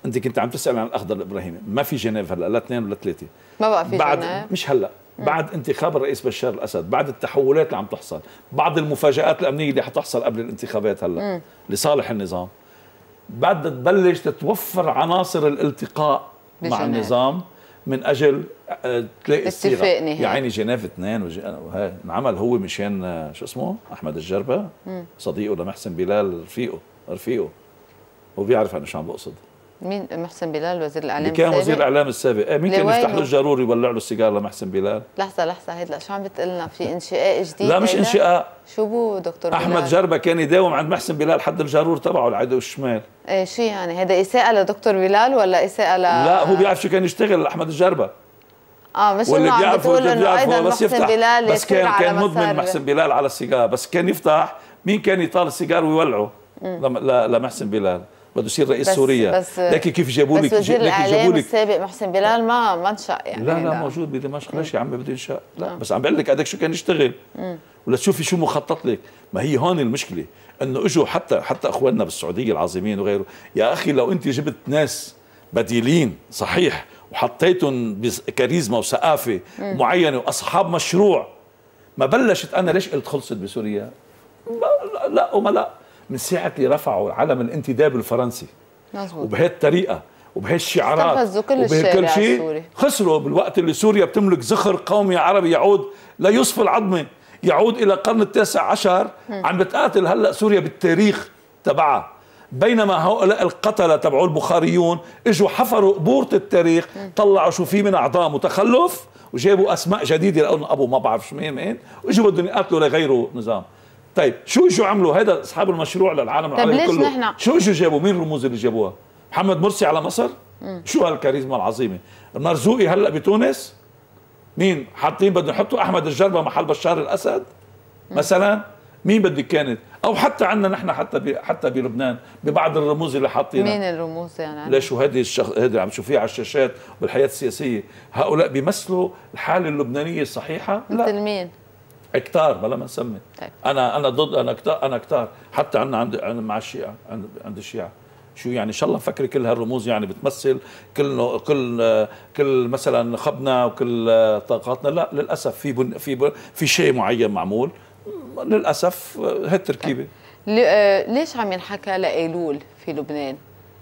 Speaker 2: انت كنت عم تسال عن الاخضر الابراهيمي ما في جنيف هلا لا اثنين ولا ثلاثه
Speaker 1: ما بقى في بعد جنيف
Speaker 2: مش هلا بعد انتخاب الرئيس بشار الاسد بعد التحولات اللي عم تحصل بعض المفاجات الامنيه اللي حتحصل قبل الانتخابات هلا لصالح النظام بعد تبلش تتوفر عناصر الالتقاء مع النظام من اجل آه، تلاقي السيره يعني جنيف اثنين وج... انعمل آه، هو مشان آه، شو اسمه احمد الجربه صديقه لمحسن بلال رفيقه رفيقه وبيعرف انا شو عم بقصد
Speaker 1: مين محسن بلال وزير الاعلام السابق؟ كان وزير
Speaker 2: الاعلام السابق ايه مين كان يفتح له الجرور يولع له السيجاره لمحسن بلال
Speaker 1: لحظه لحظه هيدا شو عم بتقلنا في انشاء جديد لا مش انشاء شو بو دكتور احمد جربه
Speaker 2: كان يداوم عند محسن بلال حد الجرور تبعه العدو الشمال
Speaker 1: ايه شو يعني هذا اساءه لدكتور بلال ولا اساءه ل لا
Speaker 2: هو بيعرف شو كان يشتغل احمد الجربه
Speaker 1: اه مش واللي بيعرفوا اللي بيعرفوا بس محسن يفتح بلال بس كان كان مدمن محسن
Speaker 2: بلال على السيجاره بس كان يفتح مين كان يطال السيجار ويولعه لمحسن بلال بده يصير رئيس بس سوريا بس لكن كيف جابوا لك بس وزير الاعلام
Speaker 1: السابق محسن بلال ما ما انشق
Speaker 2: يعني لا لا موجود بدمشق ليش يا عمي بده ينشق لا بس عم بقول لك هذاك شو كان يشتغل ولا تشوفي شو مخطط لك ما هي هون المشكله انه اجوا حتى حتى اخواننا بالسعوديه العظيمين وغيره يا اخي لو انت جبت ناس بديلين صحيح وحطيتهم بكاريزما وثقافه معينه واصحاب مشروع ما بلشت انا ليش قلت خلصت بسوريا لا وما لا من ساعه اللي رفعوا علم الانتداب الفرنسي مزبوط. وبهالطريقه وبهالشعارات وبهالكل شيء خسروا بالوقت اللي سوريا بتملك زخر قومي عربي يعود لا يصف العظمه يعود الى القرن التاسع عشر عم بتقاتل هلا سوريا بالتاريخ تبعها بينما هؤلاء القتله تبعوا البخاريون اجوا حفروا قبوره التاريخ طلعوا شو في من اعضاء متخلف وجابوا اسماء جديده لقوا ابو ما بعرف شو مين مين واجوا بدهم يقاتلوا لغيروا نظام طيب شو شو عملوا هذا اصحاب المشروع للعالم طيب، العربي طيب ليش كله نحن شو شو جابوا مين الرموز اللي جابوها محمد مرسي على مصر مم. شو هالكاريزما العظيمه مرزوقي هلا بتونس مين حاطين بدهم يحطوا احمد الجربه محل بشار الاسد مم. مثلا مين بدك كانت او حتى عندنا نحن حتى بي حتى بلبنان ببعض الرموز اللي حاطينها مين
Speaker 1: الرموز يعني ليش
Speaker 2: وهذه الشخص هذه عم تشوفيها على الشاشات بالحياه السياسيه هؤلاء بيمثلوا الحاله اللبنانيه الصحيحه مثل لا. مين كتار بلا ما نسمي طيب. انا انا ضد انا كتار انا كتار حتى عندنا عند مع الشيعه عند الشيعه شو يعني ان شاء الله مفكر كل هالرموز يعني بتمثل كل كل كل مثلا خبنا وكل آه، طاقاتنا لا للاسف في بن في بن في شيء معين معمول للاسف هالتركيبه آه،
Speaker 1: طيب. آه، ليش عم ينحكى لايلول في لبنان؟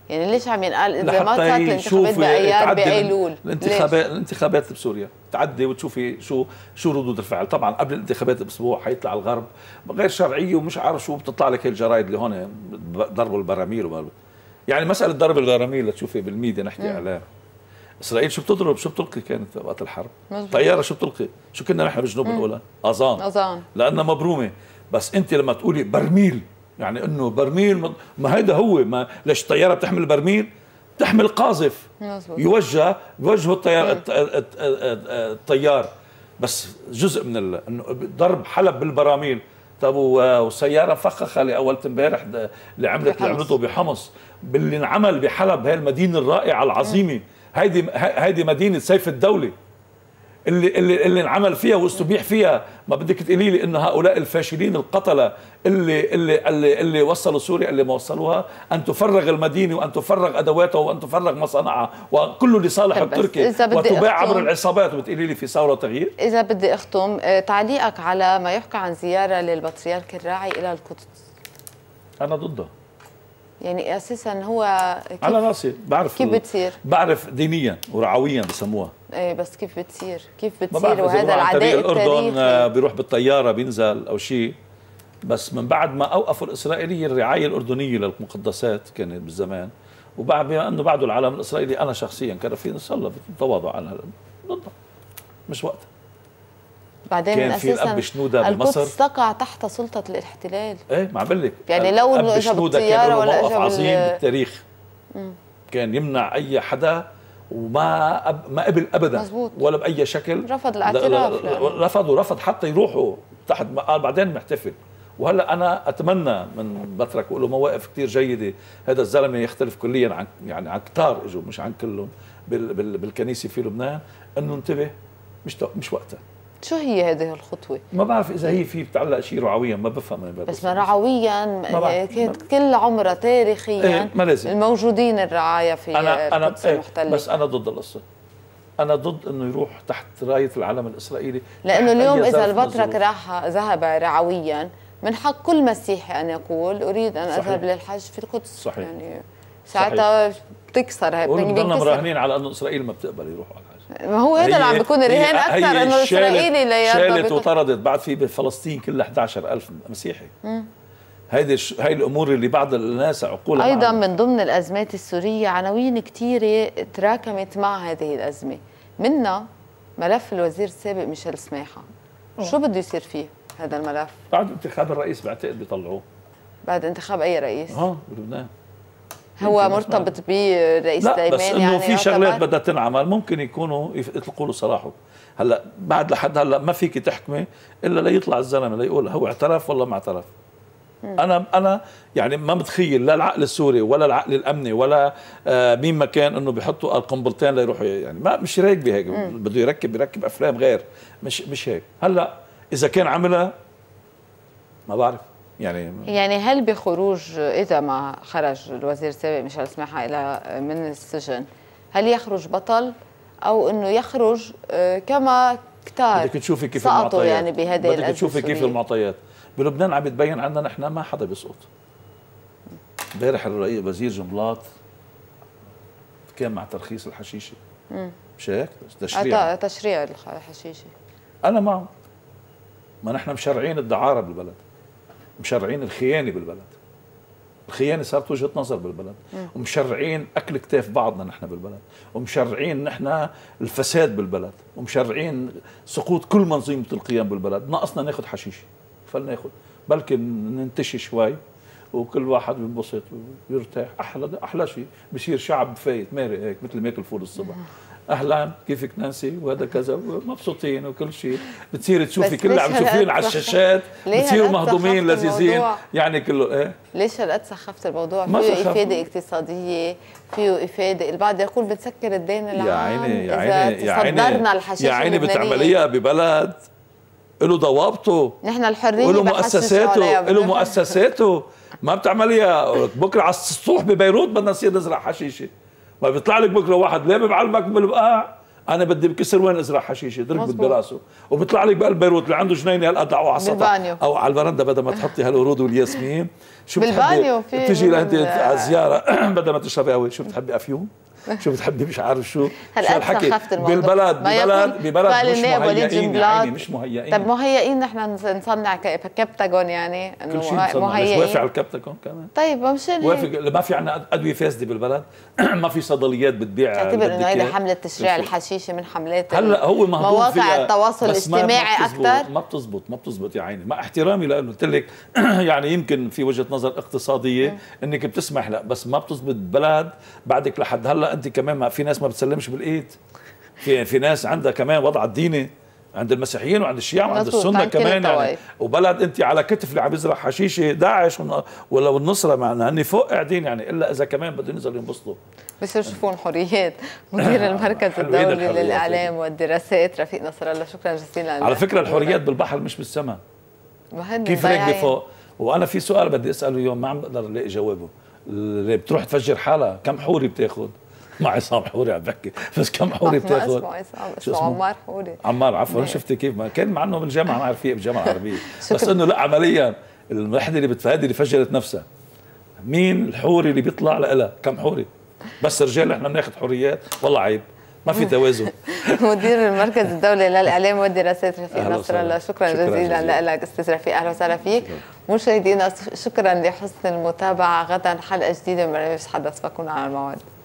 Speaker 1: يعني ليش عم ينقال اذا ما صارت الانتخابات بايار بايلول الانتخابات
Speaker 2: الانتخابات بسوريا تعدي وتشوفي شو شو ردود الفعل طبعا قبل الانتخابات باسبوع حيطلع الغرب غير شرعيه ومش عارف شو بتطلع لك الجرايد اللي هون ضربوا البراميل وما يعني مساله ضرب البراميل تشوفي بالميديا نحكي عليها اسرائيل شو بتضرب شو بتلقي كانت وقت الحرب مزبوط. طياره شو بتلقي شو كنا نحن بالجنوب الاولى اظان اظان لانها مبرومه بس انت لما تقولي برميل يعني انه برميل ما هيدا هو ما ليش الطياره بتحمل برميل بتحمل قاذف يوجه يوجهه الطيار إيه. الطيار بس جزء من ال... انه ضرب حلب بالبراميل طب وسياره فخخه لاول امبارح اللي عملت اللي عملته بحمص باللي انعمل بحلب هاي المدينه الرائعه العظيمه إيه. هيدي هيدي مدينه سيف الدوله اللي اللي اللي انعمل فيها واستبيح فيها ما بدك تقولي لي انه هؤلاء الفاشلين القتله اللي اللي اللي, اللي وصلوا سوريا اللي ما وصلوها ان تفرغ المدينه وان تفرغ ادواتها وان تفرغ مصانعها وكله لصالح التركي وتباع عبر العصابات وبتقولي لي في ثوره تغيير
Speaker 1: اذا بدي اختم آه، تعليقك على ما يحكى عن زياره للبطريرك الراعي الى القدس انا ضده يعني اساسا هو على
Speaker 2: راسي بعرف كيف بتصير بعرف دينيا ورعويا بسموها
Speaker 1: ايه بس كيف بتصير كيف بتصير وهذا العداء التاريخي
Speaker 2: آه، بيروح بالطياره بينزل او شيء بس من بعد ما اوقفوا الاسرائيليه الرعايه الاردنيه للمقدسات كانت بالزمان وبعد بما انه بعده العلم الاسرائيلي انا شخصيا كان في نصر الله على ضده ضدها مش وقتها
Speaker 1: بعدين كان في الاب شنوده بمصر القدس تقع تحت سلطه الاحتلال
Speaker 2: ايه ما عم لك يعني لو انه اجى بالطياره ولا اجى عظيم بالتاريخ مم. كان يمنع اي حدا وما أب ما قبل ابدا مزبوط. ولا باي شكل رفض الاعتراف رفض ورفض حتى يروحوا تحت قال بعدين محتفل وهلا انا اتمنى من بترك وله مواقف كثير جيده هذا الزلمه يختلف كليا عن يعني عن كتار اجوا مش عن كلهم بالكنيسه في لبنان انه انتبه مش مش وقتها
Speaker 1: شو هي هذه الخطوة؟
Speaker 2: ما بعرف إذا هي في بتعلق شيء رعويا ما بفهم أنا بس
Speaker 1: ما رعويا ما كانت كل عمرها تاريخيا إيه ما لازم الموجودين الرعايا في أنا أنا إيه بس
Speaker 2: أنا ضد القصة أنا ضد إنه يروح تحت راية العلم الإسرائيلي لأنه اليوم إذا البطرك
Speaker 1: راح ذهب رعويا من حق كل مسيحي أن يقول أريد أن صحيح. أذهب للحج في القدس
Speaker 2: صحيح يعني ساعتها
Speaker 1: بتكسر هي بنضلنا مراهنين
Speaker 2: على انه اسرائيل ما بتقبل يروحوا على
Speaker 1: ما هو هذا اللي عم بيكون الرهان اكثر انه الاسرائيلي اللي شالت
Speaker 2: وطردت بعد في بفلسطين كلها 11000 مسيحي هيدي هي الامور اللي بعض الناس عقولها ايضا معنا.
Speaker 1: من ضمن الازمات السوريه عناوين كثيره تراكمت مع هذه الازمه منها ملف الوزير السابق ميشيل سماحه شو بده يصير فيه هذا الملف
Speaker 2: بعد انتخاب الرئيس بعتقد بيطلعوه
Speaker 1: بعد انتخاب اي رئيس اه
Speaker 2: بلبنان هو مرتبط
Speaker 1: برئيس به يعني لا بس انه يعني في شغلات
Speaker 2: بدها تنعمل ممكن يكونوا يطلقوا له سراحه هلا بعد لحد هلا ما فيك تحكمي الا ليطلع الزلمه ليقول هو اعترف ولا ما اعترف انا انا يعني ما متخيل لا العقل السوري ولا العقل الامني ولا آه مين ما كان انه بيحطوا القنبلتين ليروحوا يعني ما مش هيك بهيك بده يركب يركب افلام غير مش مش هيك هلا اذا كان عملها ما بعرف يعني
Speaker 1: يعني هل بخروج اذا ما خرج الوزير السابق مشعل سماحه الى من السجن هل يخرج بطل او انه يخرج آه، كما كتار بدك تشوفي كيف المعطيات يعني بهذه بدك تشوفي كيف
Speaker 2: المعطيات بلبنان عم بتبين عندنا نحن ما حدا بيسقط امبارح الرئيس وزير جملات كان مع ترخيص الحشيشه مش هيك تشريع
Speaker 1: تشريع الحشيشه
Speaker 2: انا معه ما نحن مشرعين الدعاره بالبلد مشرعين الخيانه بالبلد الخيانه صارت وجهه نظر بالبلد ومشرعين اكل كتاف بعضنا نحن بالبلد ومشرعين نحن الفساد بالبلد ومشرعين سقوط كل منظومه القيام بالبلد ناقصنا ناخذ حشيشه فلناخذ بلكي ننتشي شوي وكل واحد بينبسط ويرتاح احلى احلى شيء بصير شعب فايت مارق هيك مثل ما ياكل فول الصبح نعم. اهلا كيفك نانسي وهذا كذا مبسوطين وكل شيء بتصير تشوفي كل اللي عم تشوفيهم على الشاشات بتصيروا مهضومين لذيذين يعني كله ايه
Speaker 1: ليش هالقد سخفت الموضوع ما فيه افاده اقتصاديه فيه افاده البعض يقول بتسكر الدين العام يا عيني يا عيني يا
Speaker 2: عيني يا عيني بتعمليها ببلد له ضوابطه
Speaker 1: نحن الحريه له مؤسساته له
Speaker 2: مؤسساته ما بتعمليها بكره على السطوح ببيروت بدنا نصير نزرع حشيشه ما بيطلع لك بكره واحد ليه بعلمك بالبقاع آه، انا بدي بكسر وين ازرع حشيشه درك براسه وبيطلع لك بقى بيروت اللي عنده جنينه هلا على السطح او على البرندة بدل ما تحطي هالورود والياسمين شو بالبانيو في بتجي لانت على زياره بدل ما تشربي قهوه شو بتحبي افيوم شو بتحبي مش عارف شو شو الحكي بالبلد ببلد ببلد مش مهيئين يعني مش مهيئين طب
Speaker 1: مهيئين نحن نصنع كبتاجون يعني انه كل شيء مهيئين وافق على
Speaker 2: الكبتاجون كمان
Speaker 1: طيب مش وافق
Speaker 2: ما في عندنا ادويه فاسده بالبلد ما في صيدليات بتبيع تعتبر انه هيدي حمله تشريع
Speaker 1: الحشيشه من حملات هلا هو مواقع التواصل الاجتماعي اكثر
Speaker 2: ما بتزبط ما بتزبط يا عيني مع احترامي لانه قلت لك يعني يمكن في وجهه نظر اقتصاديه انك بتسمح لا بس ما بتزبط بلد بعدك لحد هلا انت كمان ما في ناس ما بتسلمش بالايد في في ناس عندها كمان وضع الديني عند المسيحيين وعند الشيعة وعند السنة كمان يعني وبلد أنت على كتف اللي عم يزرع حشيشة داعش ولا والنصرة معنا هني فوق قاعدين يعني إلا إذا كمان بدهم ينزلوا ينبسطوا
Speaker 1: بس يشوفون حريات مدير المركز الدولي للإعلام والدراسات رفيق نصر الله شكرا جزيلا على فكرة الحريات
Speaker 2: بالبحر مش بالسماء كيف رجلي فوق وأنا في سؤال بدي أسأله اليوم ما عم بقدر ألاقي جوابه اللي بتروح تفجر حالها كم حوري بتاخذ مع عصام حوري عم بحكي بس كم حوري بتاخذ اسمه
Speaker 3: عصام اسمه
Speaker 2: عمار حوري عمار عفوا إيه. شفتي كيف ما كان مع انه بالجامعه ما عارفيه بالجامعه العربيه بس انه لا عمليا الوحده اللي بتفادي اللي فجرت نفسها مين الحوري اللي بيطلع لها كم حوري بس رجال احنا بناخذ حريات والله عيب ما في توازن
Speaker 1: مدير المركز الدولي للاعلام والدراسات رفيق نصر الله شكرا, شكرا جزيلا لك استاذ رفيق اهلا وسهلا فيك مشاهدينا شكرا لحسن المتابعه غدا حلقه جديده من برنامج حدث فكونوا على الموعد